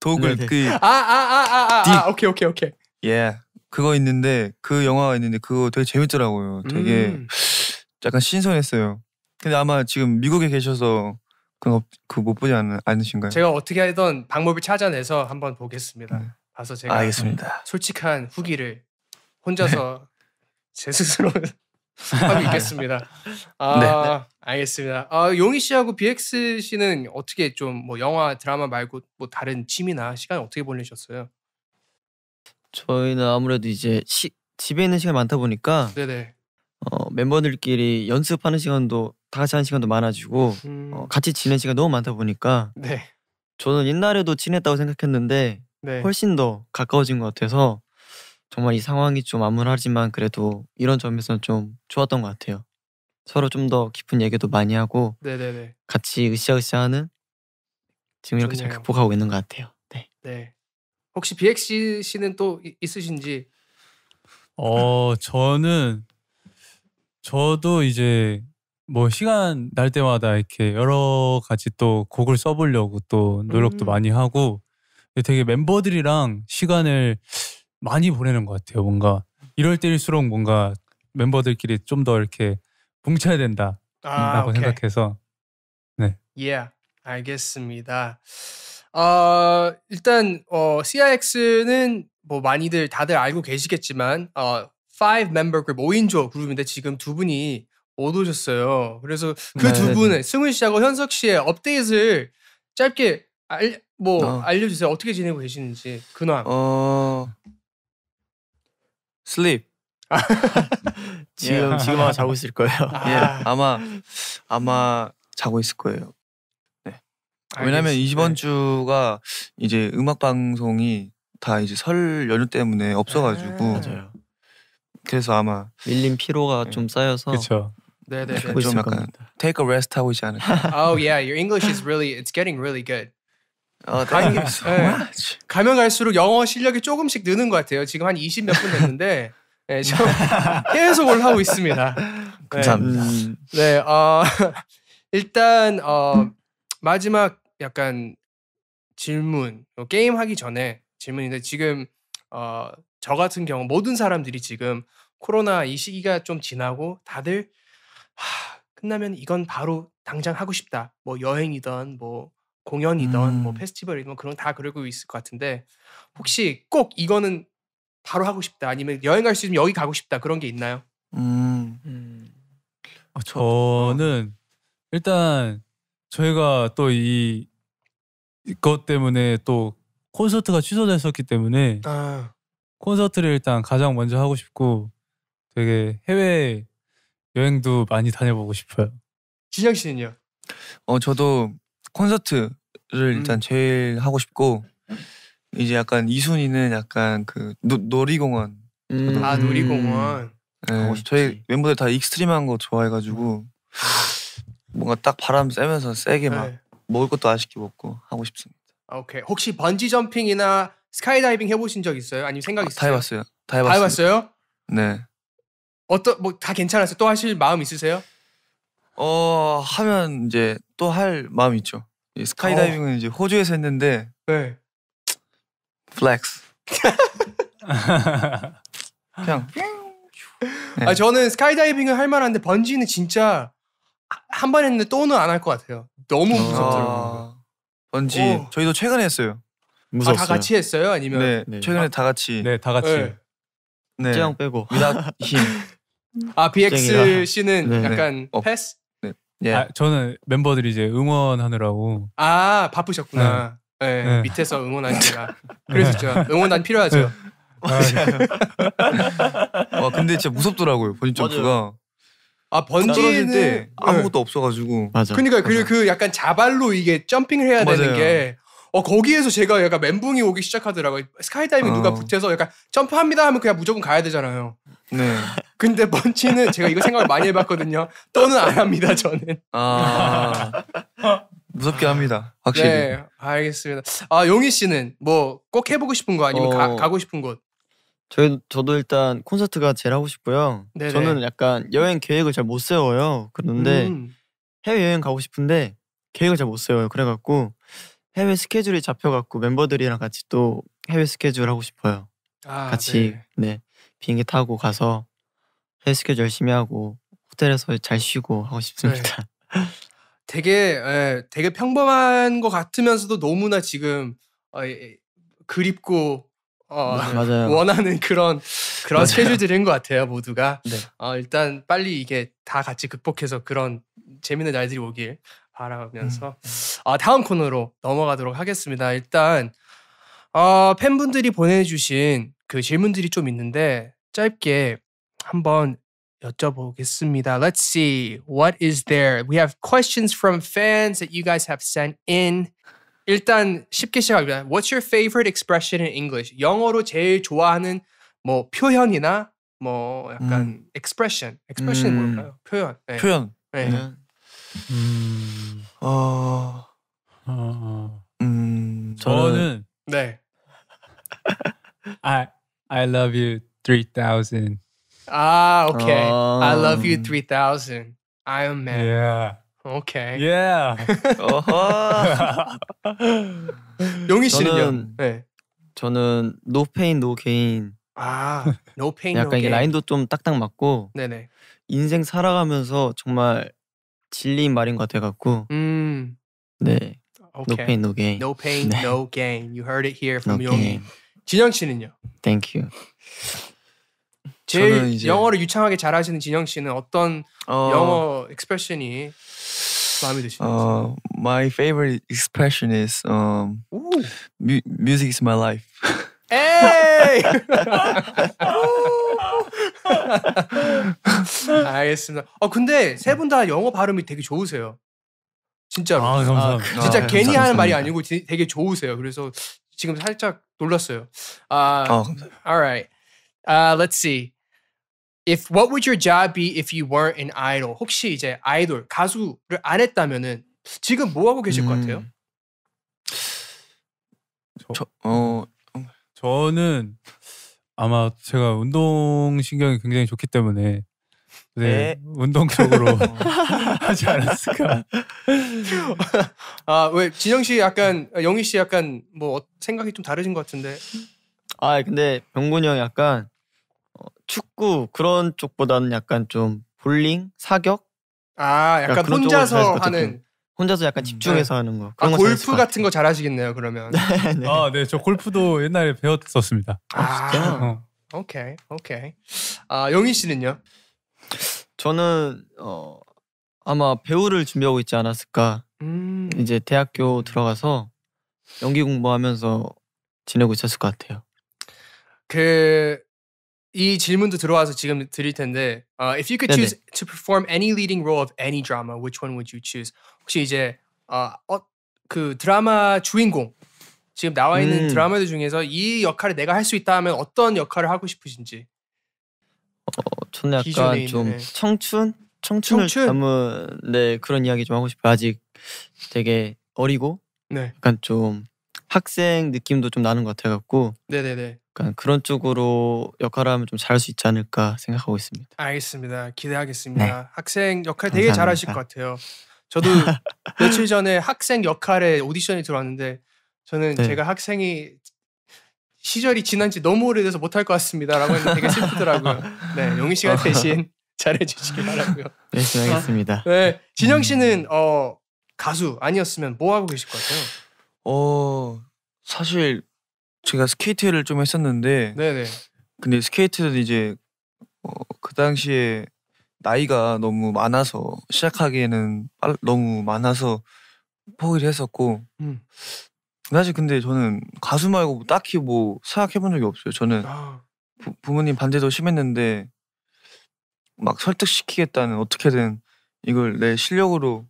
도굴 그아아아아아 아, 아, 아, 오케이 오케이 오케이 예 yeah. 그거 있는데 그 영화가 있는데 그거 되게 재밌더라고요 되게 음. 약간 신선했어요 근데 아마 지금 미국에 계셔서 그못 그 보지 않, 않으신가요? 제가 어떻게 하던 방법을 찾아내서 한번 보겠습니다 네. 봐서 제가 알겠습니다. 솔직한 후기를 혼자서 네. 제 스스로 하고 있겠습니다. 아, 네. 알겠습니다. 아, 용희 씨하고 BX 씨는 어떻게 좀 뭐 영화, 드라마 말고 뭐 다른 취미나 시간 어떻게 보내셨어요? 저희는 아무래도 이제 시, 집에 있는 시간 많다 보니까 네네. 어, 멤버들끼리 연습하는 시간도 다 같이 하는 시간도 많아지고 음... 어, 같이 지낸 시간 너무 많다 보니까 네. 저는 옛날에도 친했다고 생각했는데 네. 훨씬 더 가까워진 것 같아서 정말 이 상황이 좀 암울하지만 그래도 이런 점에서는 좀 좋았던 것 같아요. 서로 좀 더 깊은 얘기도 많이 하고 네네네. 같이 으쌰으쌰하는 지금 이렇게 좋네요. 잘 극복하고 있는 것 같아요. 네. 네. 혹시 BX 씨는 또 있으신지? 어 저는 저도 이제 뭐 시간 날 때마다 이렇게 여러 가지 또 곡을 써보려고 또 노력도 음. 많이 하고 되게 멤버들이랑 시간을 많이 보내는 것 같아요. 뭔가 이럴 때일수록 뭔가 멤버들끼리 좀 더 이렇게 뭉쳐야 된다라고 아, 생각해서 네. Yeah, 알겠습니다. 어, 일단 어, CIX는 뭐 많이들 다들 알고 계시겠지만 어, 5 멤버 그룹 5인조 그룹인데 지금 두 분이 못 오셨어요. 그래서 그두 네, 네, 네. 분은 승훈 씨하고 현석 씨의 업데이트를 짧게 알, 뭐 어. 알려주세요. 어떻게 지내고 계시는지 근황. 어, 슬립. 예. 지금 지금 아마 자고 있을 거예요. 아. 예, 아마 아마 자고 있을 거예요. 네. 왜냐면 하 이번 네. 주가 이제 음악 방송이 다 이제 설 연휴 때문에 없어가지고 아. 그래서 아마 밀린 피로가 네. 좀 쌓여서 그렇죠. 네네. 네. 좀 약간 겁니다. take a rest 하고 있지 않을까. oh yeah, your English is really it's getting really good. 어, 가면, 네. 네. 가면 갈수록 영어 실력이 조금씩 느는 것 같아요. 지금 한 20 몇분 됐는데 네, 저 계속 올라오고 있습니다. 네. 감사합니다. 음. 네, 어, 일단 어, 마지막 약간 질문 어, 게임 하기 전에 질문인데 지금 어, 저 같은 경우 모든 사람들이 지금 코로나 이 시기가 좀 지나고 다들 하, 끝나면 이건 바로 당장 하고 싶다. 뭐 여행이든 뭐 공연이던 뭐 음. 뭐 페스티벌이든 그런 다 그러고 있을 것 같은데 혹시 꼭 이거는 바로 하고 싶다 아니면 여행 갈수 있으면 여기 가고 싶다 그런 게 있나요? 음. 음. 아, 저는 일단 저희가 또이것 때문에 또 콘서트가 취소됐었기 때문에 아. 콘서트를 일단 가장 먼저 하고 싶고 되게 해외 여행도 많이 다녀보고 싶어요. 진영 씨는요? 어 저도 콘서트를 음. 일단 제일 하고 싶고 이제 약간 이순이는 약간 그 노, 놀이공원. 음. 아 놀이공원. 음. 네, 저희 멤버들 다 익스트림한 거 좋아해가지고 뭔가 딱 바람 쐬면서 세게 막 네. 먹을 것도 아쉽게 먹고 하고 싶습니다. 오케이. 혹시 번지 점핑이나 스카이다이빙 해보신 적 있어요? 아니면 생각 있어요? 아, 다 해봤어요. 다 해봤어요. 다 해봤어요? 네. 어떤 뭐 다 괜찮았어요? 또 하실 마음 있으세요? 어 하면 이제 또할 마음 이 있죠. 스카이다이빙은 어. 이제 호주에서 했는데 네. 플렉스. 그냥 네. 아 저는 스카이다이빙을 할 만한데 번지는 진짜 한 번 했는데 또는 안 할 것 같아요. 너무 아. 무섭더라고요. 아, 번지 오. 저희도 최근에 했어요. 무섭어 아, 다 아, 같이 했어요? 아니면 네, 네. 최근에 아, 다 같이. 네, 다 같이. 네. 형 네. 빼고. 위다 힘. 아 BX 씨는 네, 네. 약간 어. 패스? 예. 아, 저는 멤버들이 이제 응원하느라고 아 바쁘셨구나. 네. 네. 네. 밑에서 응원하니까 네. 그래서 죠 응원단 필요하죠. 네. 아, 네. 와 근데 진짜 무섭더라고요 번지 점프가. 아 번지는 때 아무것도 없어가지고. 맞아. 그러니까 그리고 그 약간 자발로 이게 점핑을 해야 맞아요. 되는 게. 어 거기에서 제가 약간 멘붕이 오기 시작하더라고요. 스카이다이빙 어. 누가 붙여서 약간 점프합니다 하면 그냥 무조건 가야 되잖아요. 네. 근데 번치는 제가 이거 생각을 많이 해봤거든요. 또는 안 합니다 저는. 아 무섭게 합니다. 확실히. 네, 알겠습니다. 아 용희 씨는 뭐 꼭 해보고 싶은 거 아니면 어, 가, 고 싶은 곳? 저 저도 일단 콘서트가 제일 하고 싶고요. 네네. 저는 약간 여행 계획을 잘 못 세워요. 그런데 음. 해외 여행 가고 싶은데 계획을 잘 못 세워요. 그래갖고 해외 스케줄이 잡혀갖고 멤버들이랑 같이 또 해외 스케줄 하고 싶어요. 아, 같이 네. 네. 비행기 타고 가서 헬스케 열심히 하고 호텔에서 잘 쉬고 하고 싶습니다. 네. 되게 예, 되게 평범한 것 같으면서도 너무나 지금 어, 예, 예 그립고 어, 네, 맞아요. 원하는 그런 그런 맞아요. 스케줄들인 것 같아요 모두가. 네. 어, 일단 빨리 이게 다 같이 극복해서 그런 재밌는 날들이 오길 바라면서 음. 어, 다음 코너로 넘어가도록 하겠습니다. 일단 어, 팬분들이 보내주신 그 질문들이 좀 있는데 짧게 한번 여쭤보겠습니다. Let's see what is there. We have questions from fans that you guys have sent in. 일단 쉽게 시작합니다. What's your favorite expression in English? 영어로 제일 좋아하는 뭐 표현이나 뭐 약간 음. expression, expression 음. 뭘까요? 표현. 네. 표현. 네. 음. 음. 어. 어. 음. 저는 네. I I love you 3000. Ah, okay. Um, I love you 3000. I am man. Yeah. Okay. Yeah. 어허. 용희 씨는요? 저는, 네. 저는 no pain no gain. 아, no pain 약간 no 이게 gain. 라인도 좀 딱딱 맞고. 네네. 인생 살아가면서 정말 진리인 말인 것 같아 갖고. 음. 네. Okay. No pain no gain. No pain 네. no gain. You heard it here from no 용희. 진영 씨는요? Thank you. 제일 이제... 영어를 유창하게 잘하시는 진영 씨는 어떤 어... 영어 익스프레션이 마음에 드시나요? 어, my favorite expression is um, mu- s i c is my life. 에이! 알겠습니다. 어 근데 세 분 다 영어 발음이 되게 좋으세요. 진짜로. 아, 감사합니다. 아, 진짜 아, 괜히 감사합니다. 하는 말이 아니고 되게 좋으세요. 그래서 지금 살짝 놀랐어요. 아, u 아, 감사합니다. a l right. Uh, let's see. if what would your job be if you weren't an idol? 혹시 이제 아이돌 가수를 안 했다면은 지금 뭐 하고 계실 음. 것 같아요? 저, 어, 음. 어 저는 아마 제가 운동 신경이 굉장히 좋기 때문에 네, 에? 네. 운동 적으로 어. 하지 않았을까. 아 왜 진영 씨 약간 영희 씨 약간 뭐 어, 생각이 좀 다르신 것 같은데. 아 근데 병군이형 약간 축구 그런 쪽보다는 약간 좀 볼링 사격 아 약간, 약간 혼자서 하는 혼자서 약간 음, 집중해서 네. 하는 거. 아, 그런 아, 골프 같은 거 잘하시겠네요. 그러면. 네, 네. 아, 네. 저 골프도 옛날에 배웠었습니다. 아, 아 어. 오케이, 오케이. 아, 영희 씨는요? 저는 어, 아마 배우를 준비하고 있지 않았을까. 음. 이제 대학교 음. 들어가서 연기 공부하면서 지내고 있었을 것 같아요. 그이 질문도 들어와서 지금 드릴 텐데 uh, If you could choose 네네. to perform any leading role of any drama, which one would you choose? 혹시 이제 어, 어, 그 드라마 주인공 지금 나와 있는 음. 드라마들 중에서 이 역할을 내가 할 수 있다면 어떤 역할을 하고 싶으신지? 어, 저는 약간 좀 예. 청춘 청춘을 청춘? 담은 네 그런 이야기 좀 하고 싶어요. 아직 되게 어리고 네. 약간 좀 학생 느낌도 좀 나는 것 같아갖고 네네네. 약간 그런 쪽으로 역할을 하면 좀 잘할 수 있지 않을까 생각하고 있습니다. 알겠습니다. 기대하겠습니다. 네. 학생 역할 되게 감사합니다. 잘하실 것 같아요. 저도 며칠 전에 학생 역할에 오디션이 들어왔는데 저는 네. 제가 학생이 시절이 지난 지 너무 오래돼서 못할 것 같습니다라고 했는데 되게 슬프더라고요. 네, 용희 씨가 어. 대신 잘해주시기 바라고요. 네, 하겠습니다 아, 네, 진영 음. 씨는 어 가수 아니었으면 뭐 하고 계실 것 같아요? 어 사실 제가 스케이트를 좀 했었는데 네네. 근데 스케이트는 이제 어, 그 당시에 나이가 너무 많아서 시작하기에는 빨, 너무 많아서 포기를 했었고 음. 사실 근데 저는 가수 말고 뭐 딱히 뭐 생각해본 적이 없어요. 저는 아. 부, 부모님 반대도 심했는데 막 설득시키겠다는 어떻게든 이걸 내 실력으로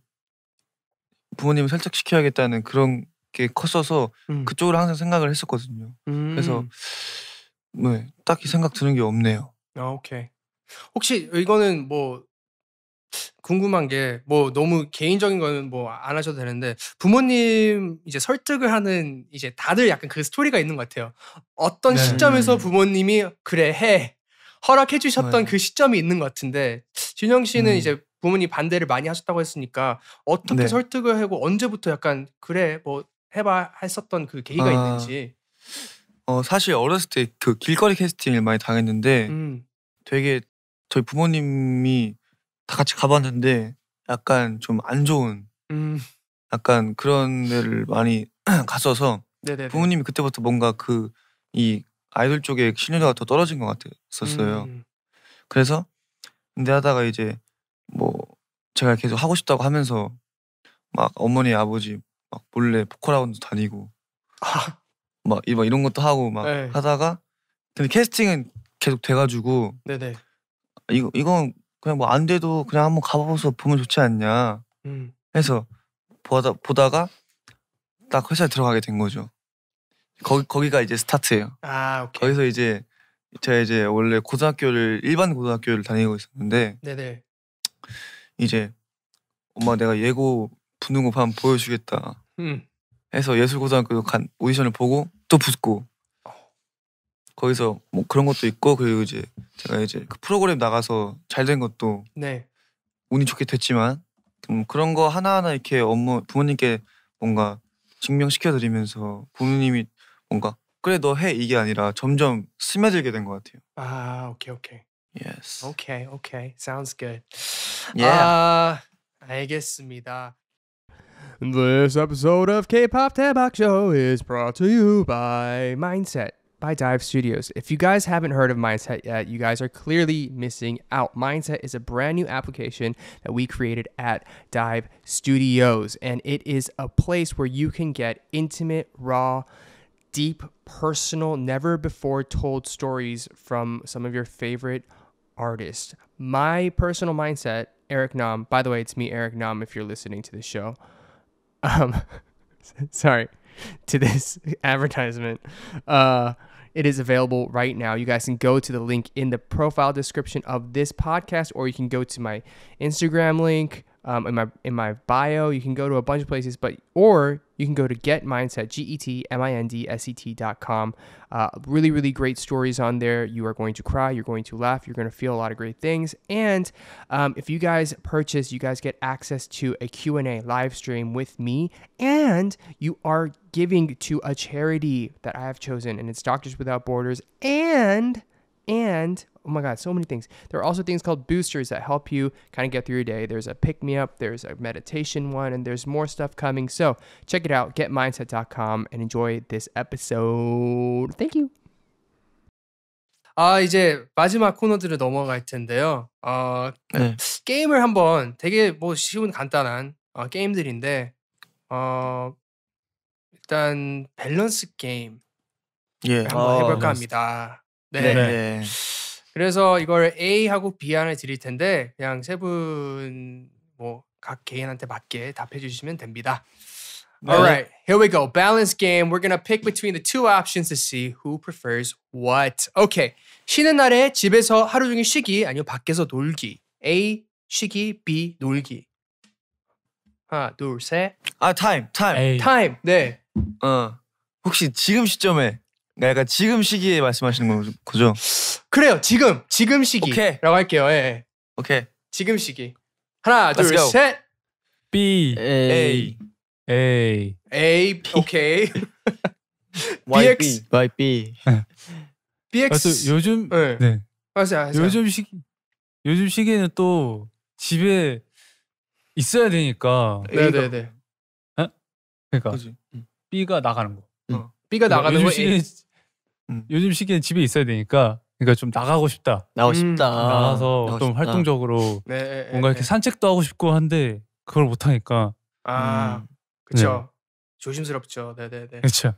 부모님을 설득시켜야겠다는 그런 이렇게 컸어서 음. 그쪽으로 항상 생각을 했었거든요. 음. 그래서 네, 뭐 딱히 생각 드는 게 없네요. 아 오케이. 혹시 이거는 뭐 궁금한 게 뭐 너무 개인적인 거는 뭐 안 하셔도 되는데 부모님 이제 설득을 하는 이제 다들 약간 그 스토리가 있는 것 같아요. 어떤 네. 시점에서 부모님이 그래 해 허락해 주셨던 네. 그 시점이 있는 것 같은데 준영 씨는 네. 이제 부모님 반대를 많이 하셨다고 했으니까 어떻게 네. 설득을 하고 언제부터 약간 그래 뭐 해봐 했었던 그 계기가 아, 있는지. 어 사실 어렸을 때 그 길거리 캐스팅을 많이 당했는데 음. 되게 저희 부모님이 다 같이 가봤는데 약간 좀 안 좋은 음. 약간 그런 데를 많이 갔어서 네네네. 부모님이 그때부터 뭔가 그 이 아이돌 쪽에 신뢰도가 더 떨어진 것 같았었어요. 음. 그래서 근데 하다가 이제 뭐 제가 계속 하고 싶다고 하면서 막 어머니 아버지 막 몰래 보컬라운드 다니고 아. 막, 이, 막 이런 것도 하고 막 네. 하다가 근데 캐스팅은 계속 돼가지고 네네. 이거 이건 그냥 뭐 안 돼도 그냥 한번 가봐서 보면 좋지 않냐 음. 해서 보다 보다가 딱 회사에 들어가게 된 거죠. 거기 거기가 이제 스타트예요. 아 오케이. 거기서 이제 제가 이제 원래 고등학교를 일반 고등학교를 다니고 있었는데 네네. 이제 엄마 내가 예고 붙는 거 한번 보여주겠다 음. 해서 예술고등학교 간 오디션을 보고 또 붙고 거기서 뭐 그런 것도 있고 그리고 이제 제가 이제 그 프로그램 나가서 잘 된 것도 네. 운이 좋게 됐지만 음, 그런 거 하나하나 이렇게 업무 부모님께 뭔가 증명시켜드리면서 부모님이 뭔가 그래 너 해 이게 아니라 점점 스며들게 된 것 같아요. 아 오케이 오케이. Yes. 오케이 오케이. Sounds good. Yeah. 아 알겠습니다. This episode of K-Pop Tabak Show is brought to you by Mindset by Dive Studios. If you guys haven't heard of Mindset yet, you guys are clearly missing out. Mindset is a brand new application that we created at Dive Studios, and it is a place where you can get intimate, raw, deep, personal, never before told stories from some of your favorite artists. My personal mindset, Eric Nam, by the way, it's me, Eric Nam, if you're listening to the show um, sorry, to this advertisement. Uh, it is available right now. You guys can go to the link in the profile description of this podcast, or you can go to my Instagram link um, in my in my bio. You can go to a bunch of places, but or you can go to Get Mindset, G E T M I N D S E T dot com. Uh, really, really great stories on there. You are going to cry, you're going to laugh, you're going to feel a lot of great things. And um, if you guys purchase, you guys get access to a Q&A live stream with me, and you are giving to a charity that I have chosen, and it's Doctors Without Borders. And and oh my God, so many things. There are also things called boosters that help you kind of get through your day. There's a pick me up, there's a meditation one, and there's more stuff coming. So check it out, getmindset.com, and enjoy this episode. Thank you. 아, 이제 마지막 코너들을 넘어갈 텐데요. 어, 네. 게임을 한번 되게 뭐 쉬운 간단한 어, 게임들인데, 어, 일단 밸런스 게임 예. 한번 해볼까 밸런스. 합니다. 네. 네네. 그래서 이걸 A하고 B 안에 드릴 텐데 그냥 세분뭐 각 개인한테 맞게 답해 주시면 됩니다. 네. All right, here we go. Balance game. We're gonna pick between the two options to see who prefers what. Okay. 쉬는 날에 집에서 하루 종일 쉬기 아니면 밖에서 놀기. A 쉬기, B 놀기. 하나, 둘, 셋. 아, 타임, 타임. 에이. 타임. 네. 어. 혹시 지금 시점에 네, 그러니까 지금 시기에 말씀하시는 거죠? 그래요. 지금 지금 시기라고 할게요. 예, 예. 오케이. 지금 시기. 하나, 둘, 셋. B A A A B. 오케이. BX Y B BX 아, 요즘 예. 네. 네. 맞아, 맞아. 요즘 시 요즘 시기에는 또 집에 있어야 되니까. 네네네. 네, 네. 어? 그러니까 B가 나가는 거. 응. 어. B가 그러니까 나가는 거. 요즘 시기 음. 요즘 시기엔 집에 있어야 되니까 그러니까 좀 나가고 싶다. 나가고 싶다. 음. 나가서 나가고 좀 싶다. 활동적으로 네, 네, 네 뭔가 이렇게 네. 산책도 하고 싶고 한데 그걸 못 하니까. 아, 음. 그렇죠. 네. 조심스럽죠. 네, 네, 네. 그렇죠.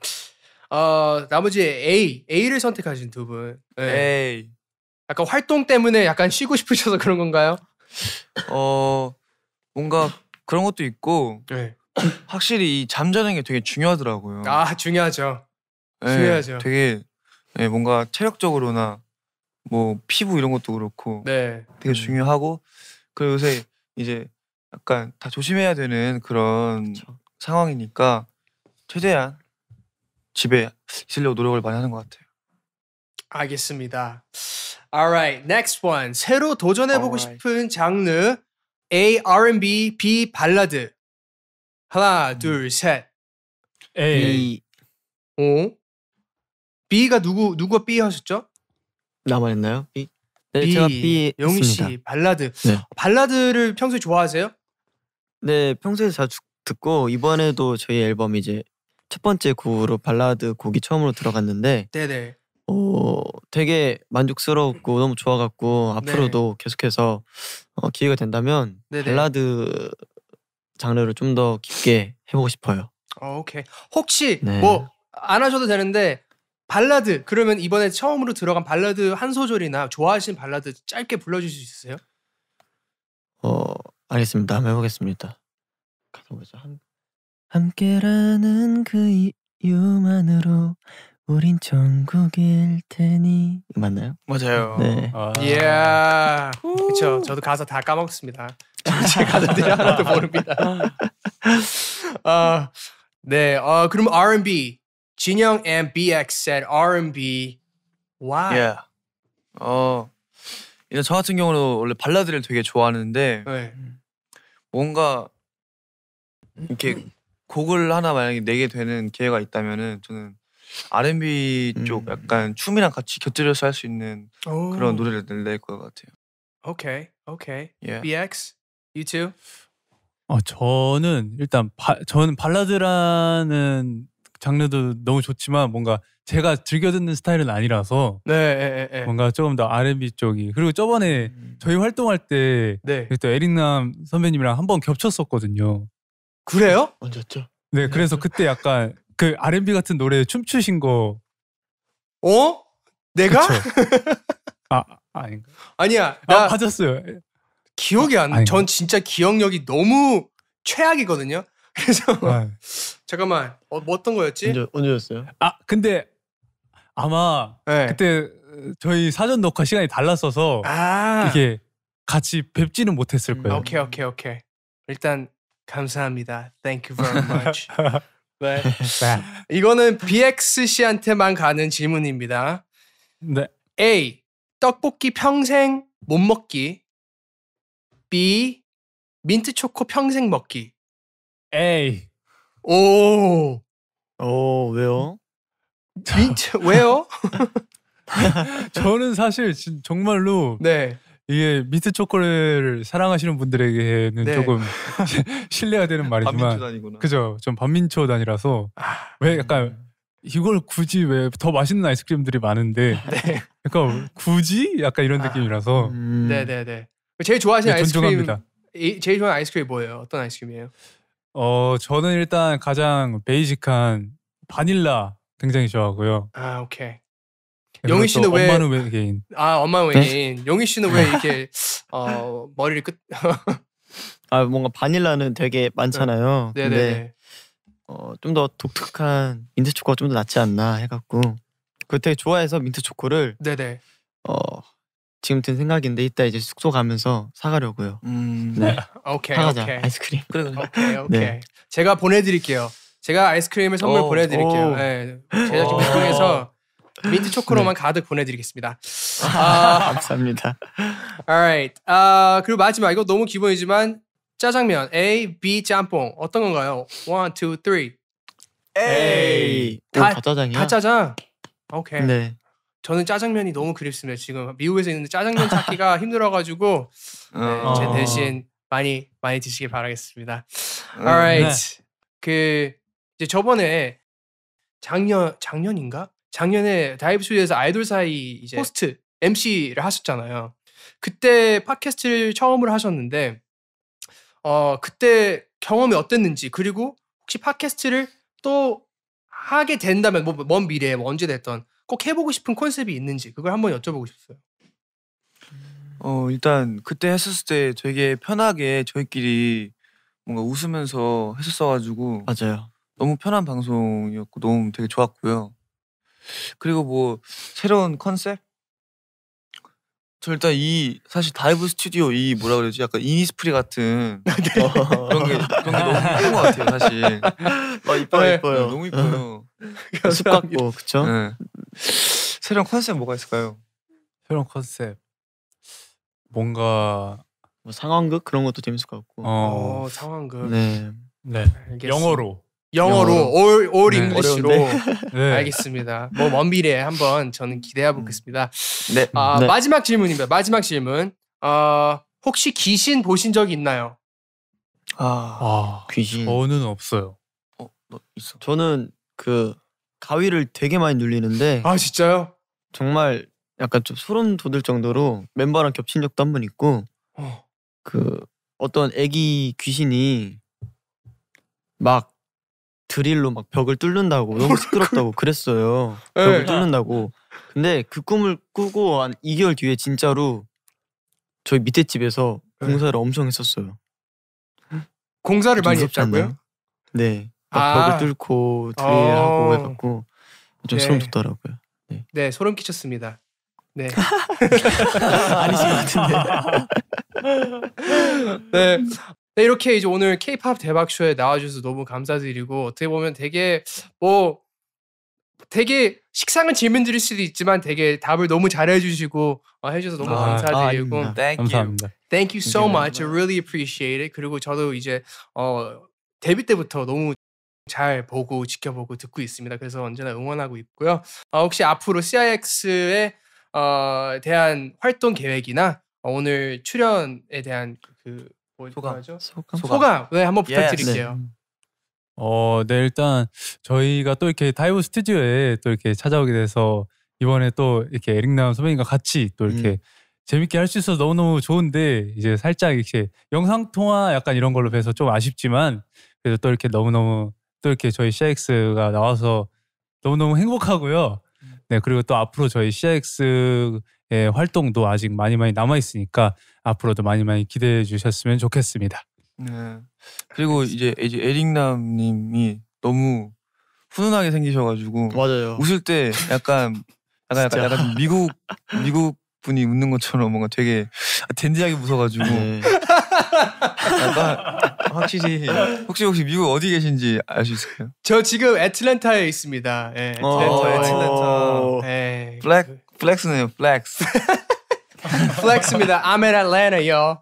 어, 나머지 A, A를 선택하신 두 분. 네. A. 약간 활동 때문에 약간 쉬고 싶으셔서 그런 건가요? 어, 뭔가 그런 것도 있고. 네. 확실히 이 잠자는 게 되게 중요하더라고요. 아, 중요하죠. 네, 중요하죠. 되게 예, 뭔가 체력적으로나 뭐 피부 이런 것도 그렇고 네. 되게 음. 중요하고 그리고 요새 이제 약간 다 조심해야 되는 그런 그쵸. 상황이니까 최대한 집에 있으려고 노력을 많이 하는 것 같아요. 알겠습니다. Alright, next one. 새로 도전해보고 Alright. 싶은 장르 A, R&B, B, 발라드. 하나, 음. 둘, 셋. A. 오. B가 누구 누구가 B 하셨죠? 나만 했나요? B. 네, B, 제가 B 영희 씨 발라드. 네. 발라드를 평소에 좋아하세요? 네, 평소에 자주 듣고 이번에도 저희 앨범 이제 첫 번째 곡으로 발라드 곡이 처음으로 들어갔는데 네네. 어, 되게 만족스럽고 너무 좋아갖고 앞으로도 네. 계속해서 어, 기회가 된다면 네네. 발라드 장르를 좀 더 깊게 해보고 싶어요. 어, 오케이. 혹시 네. 뭐안 하셔도 되는데 발라드 그러면 이번에 처음으로 들어간 발라드 한 소절이나 좋아하시는 발라드 짧게 불러주실 수 있으세요? 어 알겠습니다. 한번 해보겠습니다. 가서 보자 한... 함께라는 그 이유만으로 우린 천국일 테니 맞나요? 맞아요. 네. 예. 아. Yeah. 그쵸 저도 가서다까먹습니다제 가사들이 하나도 모릅니다. 아 네. 어 그럼 R&B 진영 n y o u n g and BX said R&B. Why? Yeah. 어, 이단저 같은 경우는 원래 발라드를 되게 좋아하는데 네. 뭔가 이렇게 곡을 하나 만약에 내게 되는 기회가 있다면은 저는 R&B 쪽 음. 약간 춤이랑 같이 곁들여서 할 수 있는 오. 그런 노래를 낼것 같아요. Okay, okay. Yeah. BX, you too. 어 저는 일단 바, 저는 발라드라는 장르도 너무 좋지만 뭔가 제가 즐겨 듣는 스타일은 아니라서 네, 에, 에, 에. 뭔가 조금 더 R&B 쪽이 그리고 저번에 음. 저희 활동할 때 네. 그때 에릭남 선배님이랑 한번 겹쳤었거든요. 그래요? 언제죠? 네, 그래서 네. 그때 약간 그 R&B 같은 노래 춤추신 거. 어? 내가? 아 아닌가? 아니야. 아, 나 아, 빠졌어요 기억이 안. 나. 아, 전 진짜 기억력이 너무 최악이거든요. 그래서 네. 뭐, 잠깐만 어, 뭐 어떤 거였지? 언제, 언제였어요? 아 근데 아마 네. 그때 저희 사전 녹화 시간이 달랐어서 아 이게 같이 뵙지는 못했을 음. 거예요. 오케이 오케이 오케이. 일단 감사합니다. Thank you very much. 네. 네. 이거는 BX 씨한테만 가는 질문입니다. 네. A. 떡볶이 평생 못 먹기. B. 민트 초코 평생 먹기. 에이. 오. 오 어, 왜요? 민체 왜요? 저는 사실 진, 정말로 네. 이게 민트 초콜릿을 사랑하시는 분들에게는 네. 조금 신뢰가 되는 말이지만 그죠? 좀 반민초단이라서 아, 왜 약간 이걸 굳이 왜 더 맛있는 아이스크림들이 많은데 네. 그러 굳이 약간 이런 아, 느낌이라서 음. 네네네 제일 좋아하시는 네, 아이스크림 존중합니다. 제일 좋아하는 아이스크림 뭐예요? 어떤 아이스크림이에요? 어, 저는 일단 가장 베이직한 바닐라 굉장히 좋아하고요. 아, 오케이. 영희 씨는 왜 엄마는 외계인? 아, 엄마 외계인. 네? 영희 씨는 왜 이렇게 어, 머리를 끝 아, 뭔가 바닐라는 되게 많잖아요. 네, 네. 네, 네. 어, 좀 더 독특한 민트 초코가 좀 더 낫지 않나 해 갖고 그걸 되게 좋아해서 민트 초코를 네네. 어, 지금 든 생각인데 이따 이제 숙소 가면서 사가려고요. 음. 네. 오케이. 사가자 오케이. 아이스크림. 오케이 오케이. 네. 제가 보내드릴게요. 제가 아이스크림을 선물 오, 보내드릴게요. 네. 제작진 통해서 민트 초코로만 네. 가득 보내드리겠습니다. 아, 감사합니다. Alright. 아 그리고 마지막 이거 너무 기본이지만 짜장면 A, B 짬뽕 어떤 건가요? One, two, three. A. 다, 오, 다 짜장이야? 다 짜장. 오케이. 네. 저는 짜장면이 너무 그립습니다. 지금 미국에서 있는데 짜장면 찾기가 힘들어가지고 어. 네, 제 대신 많이 많이 드시길 바라겠습니다. 음, Alright, 네. 그 이제 저번에 작년 작년인가 작년에 다이브스에서 아이돌 사이 이제 호스트 MC를 하셨잖아요. 그때 팟캐스트를 처음으로 하셨는데 어 그때 경험이 어땠는지 그리고 혹시 팟캐스트를 또 하게 된다면 뭐 먼 미래에 뭐 언제 됐던 꼭 해보고 싶은 컨셉이 있는지 그걸 한번 여쭤보고 싶어요. 어 일단 그때 했었을 때 되게 편하게 저희끼리 뭔가 웃으면서 했었어가지고 맞아요. 너무 편한 방송이었고 너무 되게 좋았고요. 그리고 뭐 새로운 컨셉 저 일단 이 사실 다이브 스튜디오 이 뭐라 그러지 약간 이니스프리 같은 네. 어, 그런 게 그런 게 너무 예쁜 것 같아요 사실. 아 이뻐요 네. 이뻐요. 네, 너무 이뻐요. 숲 같고 뭐, 그쵸? 네. 새로운 컨셉 뭐가 있을까요? 새로운 컨셉 뭔가 뭐 상황극 그런 것도 재밌을 것 같고. 어, 어 상황극. 네. 네. 알겠습니다. 영어로. 영어로 올올 잉글리시로 네, 네. 알겠습니다. 뭐먼 미래에 한번 저는 기대해 보겠습니다. 네. 아, 네. 마지막 질문입니다. 마지막 질문. 어, 혹시 귀신 보신 적 있나요? 아, 아 귀신. 저는 없어요. 어, 있어. 저는 그 가위를 되게 많이 눌리는데 아, 진짜요? 정말 약간 좀 소름 돋을 정도로 멤버랑 겹친 적도 한 번 있고 어. 그 어떤 애기 귀신이 막 드릴로 막 벽을 뚫는다고 너무 시끄럽다고 그랬어요. 네. 벽을 뚫는다고. 근데 그 꿈을 꾸고 한 2개월 뒤에 진짜로 저희 밑에 집에서 네. 공사를 엄청 했었어요. 공사를 많이 했다고요? 네. 아. 벽을 뚫고 드릴하고 어. 해갖고 좀 네. 소름 돋더라고요. 네. 네, 소름 끼쳤습니다. 네. 아니신 것 같은데. 네. 네, 이렇게 이제 오늘 K-팝 대박쇼에 나와주셔서 너무 감사드리고 어떻게 보면 되게 뭐 되게 식상한 질문 드릴 수도 있지만 되게 답을 너무 잘해주시고 어, 해주셔서 너무 아, 아 감사드리고 아, Thank 감사합니다. Thank you so much, I really appreciate it. 그리고 저도 이제 어 데뷔 때부터 너무 잘 보고 지켜보고 듣고 있습니다. 그래서 언제나 응원하고 있고요. 어, 혹시 앞으로 CIX에 어, 대한 활동 계획이나 어, 오늘 출연에 대한 그 소감. 소감. 소감. 네, 한번 예. 부탁드릴게요. Yes. 네. 어, 네 일단 저희가 또 이렇게 다이브 스튜디오에 또 이렇게 찾아오게 돼서 이번에 또 이렇게 에릭남 선배님과 같이 또 이렇게 음. 재밌게 할 수 있어서 너무너무 좋은데 이제 살짝 이렇게 영상 통화 약간 이런 걸로 뵈서 좀 아쉽지만 그래도 또 이렇게 너무너무 또 이렇게 저희 CX가 나와서 너무너무 행복하고요. 음. 네, 그리고 또 앞으로 저희 CX 예, 활동도 아직 많이 많이 남아 있으니까 앞으로도 많이 많이 기대해 주셨으면 좋겠습니다. 네. 그리고 이제 에릭남님이 너무 훈훈하게 생기셔가지고 맞아 웃을 때 약간 약간 약간, 약간 미국 미국 분이 웃는 것처럼 뭔가 되게 댄디하게 웃어가지고 네. 약간 확실히 혹시 혹시 미국 어디 계신지 알 수 있을까요? 저 지금 애틀랜타에 있습니다. 예, 어. 애틀랜타, 애틀랜타. 예. 블랙 플렉스네요, 플렉스. 플렉스입니다. I'm in Atlanta요.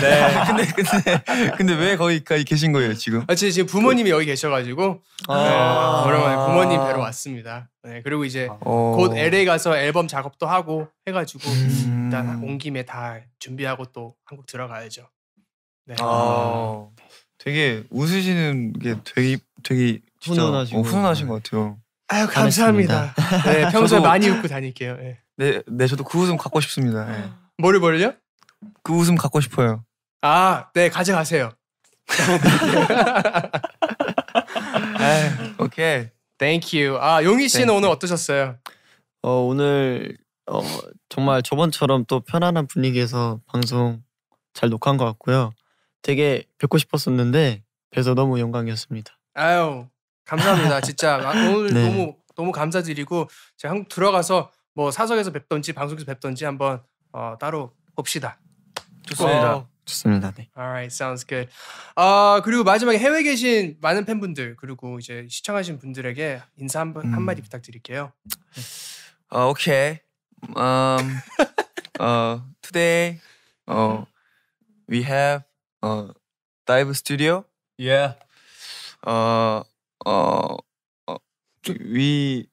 네. 근데 근데 근데 왜 거기까지 계신 거예요 지금? 아 지금 부모님이 여기 계셔가지고 아~ 네, 오랜만에 부모님 뵈러 왔습니다. 네 그리고 이제 아. 어~ 곧 LA 가서 앨범 작업도 하고 해가지고 음~ 일단 온 김에 다 준비하고 또 한국 들어가야죠. 네. 아~ 되게 웃으시는 게 되게 되게 훈훈하시고 어, 훈훈하신 네. 것 같아요. 아유 감사합니다. 네, 평소에 저도, 많이 웃고 다닐게요. 네. 네, 네 저도 그 웃음 갖고 싶습니다. 네. 뭐를 벌려? 그 웃음 갖고 싶어요. 아, 네 가져가세요. 아유, 오케이. Thank you. 아 용희 씨는 네. 오늘 어떠셨어요? 어 오늘 어 정말 저번처럼 또 편안한 분위기에서 방송 잘 녹화한 것 같고요. 되게 뵙고 싶었었는데 뵈서 너무 영광이었습니다. 아유 감사합니다. 진짜 아, 오늘 네. 너무 너무 감사드리고 제가 한국 들어가서 뭐 사석에서 뵙던지 방송에서 뵙던지 한번 어, 따로 봅시다. 좋습니다. 어. 좋습니다. 네. Alright, sounds good. 아 어, 그리고 마지막에 해외 계신 많은 팬분들 그리고 이제 시청하신 분들에게 인사 한번 음. 한마디 부탁드릴게요. 어, 오케이. Um, uh, today, u 어, we have u 어, dive studio. Yeah. u uh, we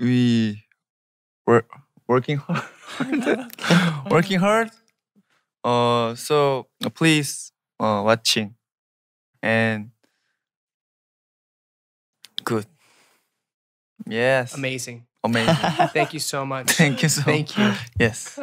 we were working hard working hard uh so please uh watching and good yes amazing amazing thank you so much thank you so thank you yes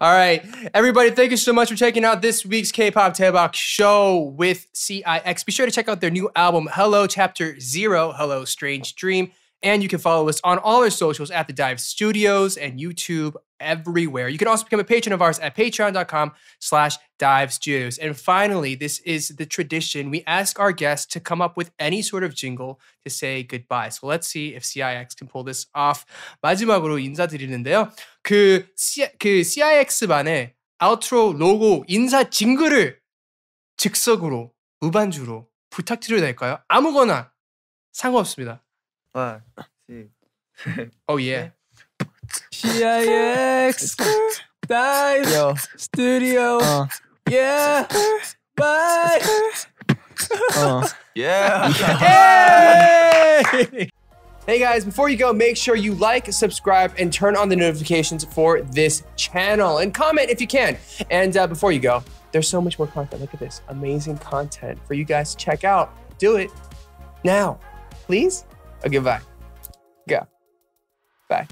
all right. Everybody, thank you so much for checking out this week's K pop tabak show with CIX. Be sure to check out their new album, Hello Chapter Zero Hello Strange Dream. And you can follow us on all our socials at The Dive Studios and YouTube everywhere. You can also become a patron of ours at patreon.com slash divesjuice. And finally, this is the tradition. We ask our guests to come up with any sort of jingle to say goodbye. So let's see if CIX can pull this off. 마지막으로 인사드리는데요. 그, 그 CIX만의 아우트로 로고 인사 징글을 즉석으로 무반주로 부탁드려도 될까요? 아무거나 상관없습니다. 와, 씨. oh yeah. G-I-X Dive Yo. Studio uh. Yeah Bye uh. Yeah Hey Hey guys, before you go, make sure you like, subscribe, and turn on the notifications for this channel. And comment if you can. And uh, before you go, there's so much more content. Look at this amazing content for you guys to check out. Do it now, please. Okay, bye. Go. Bye.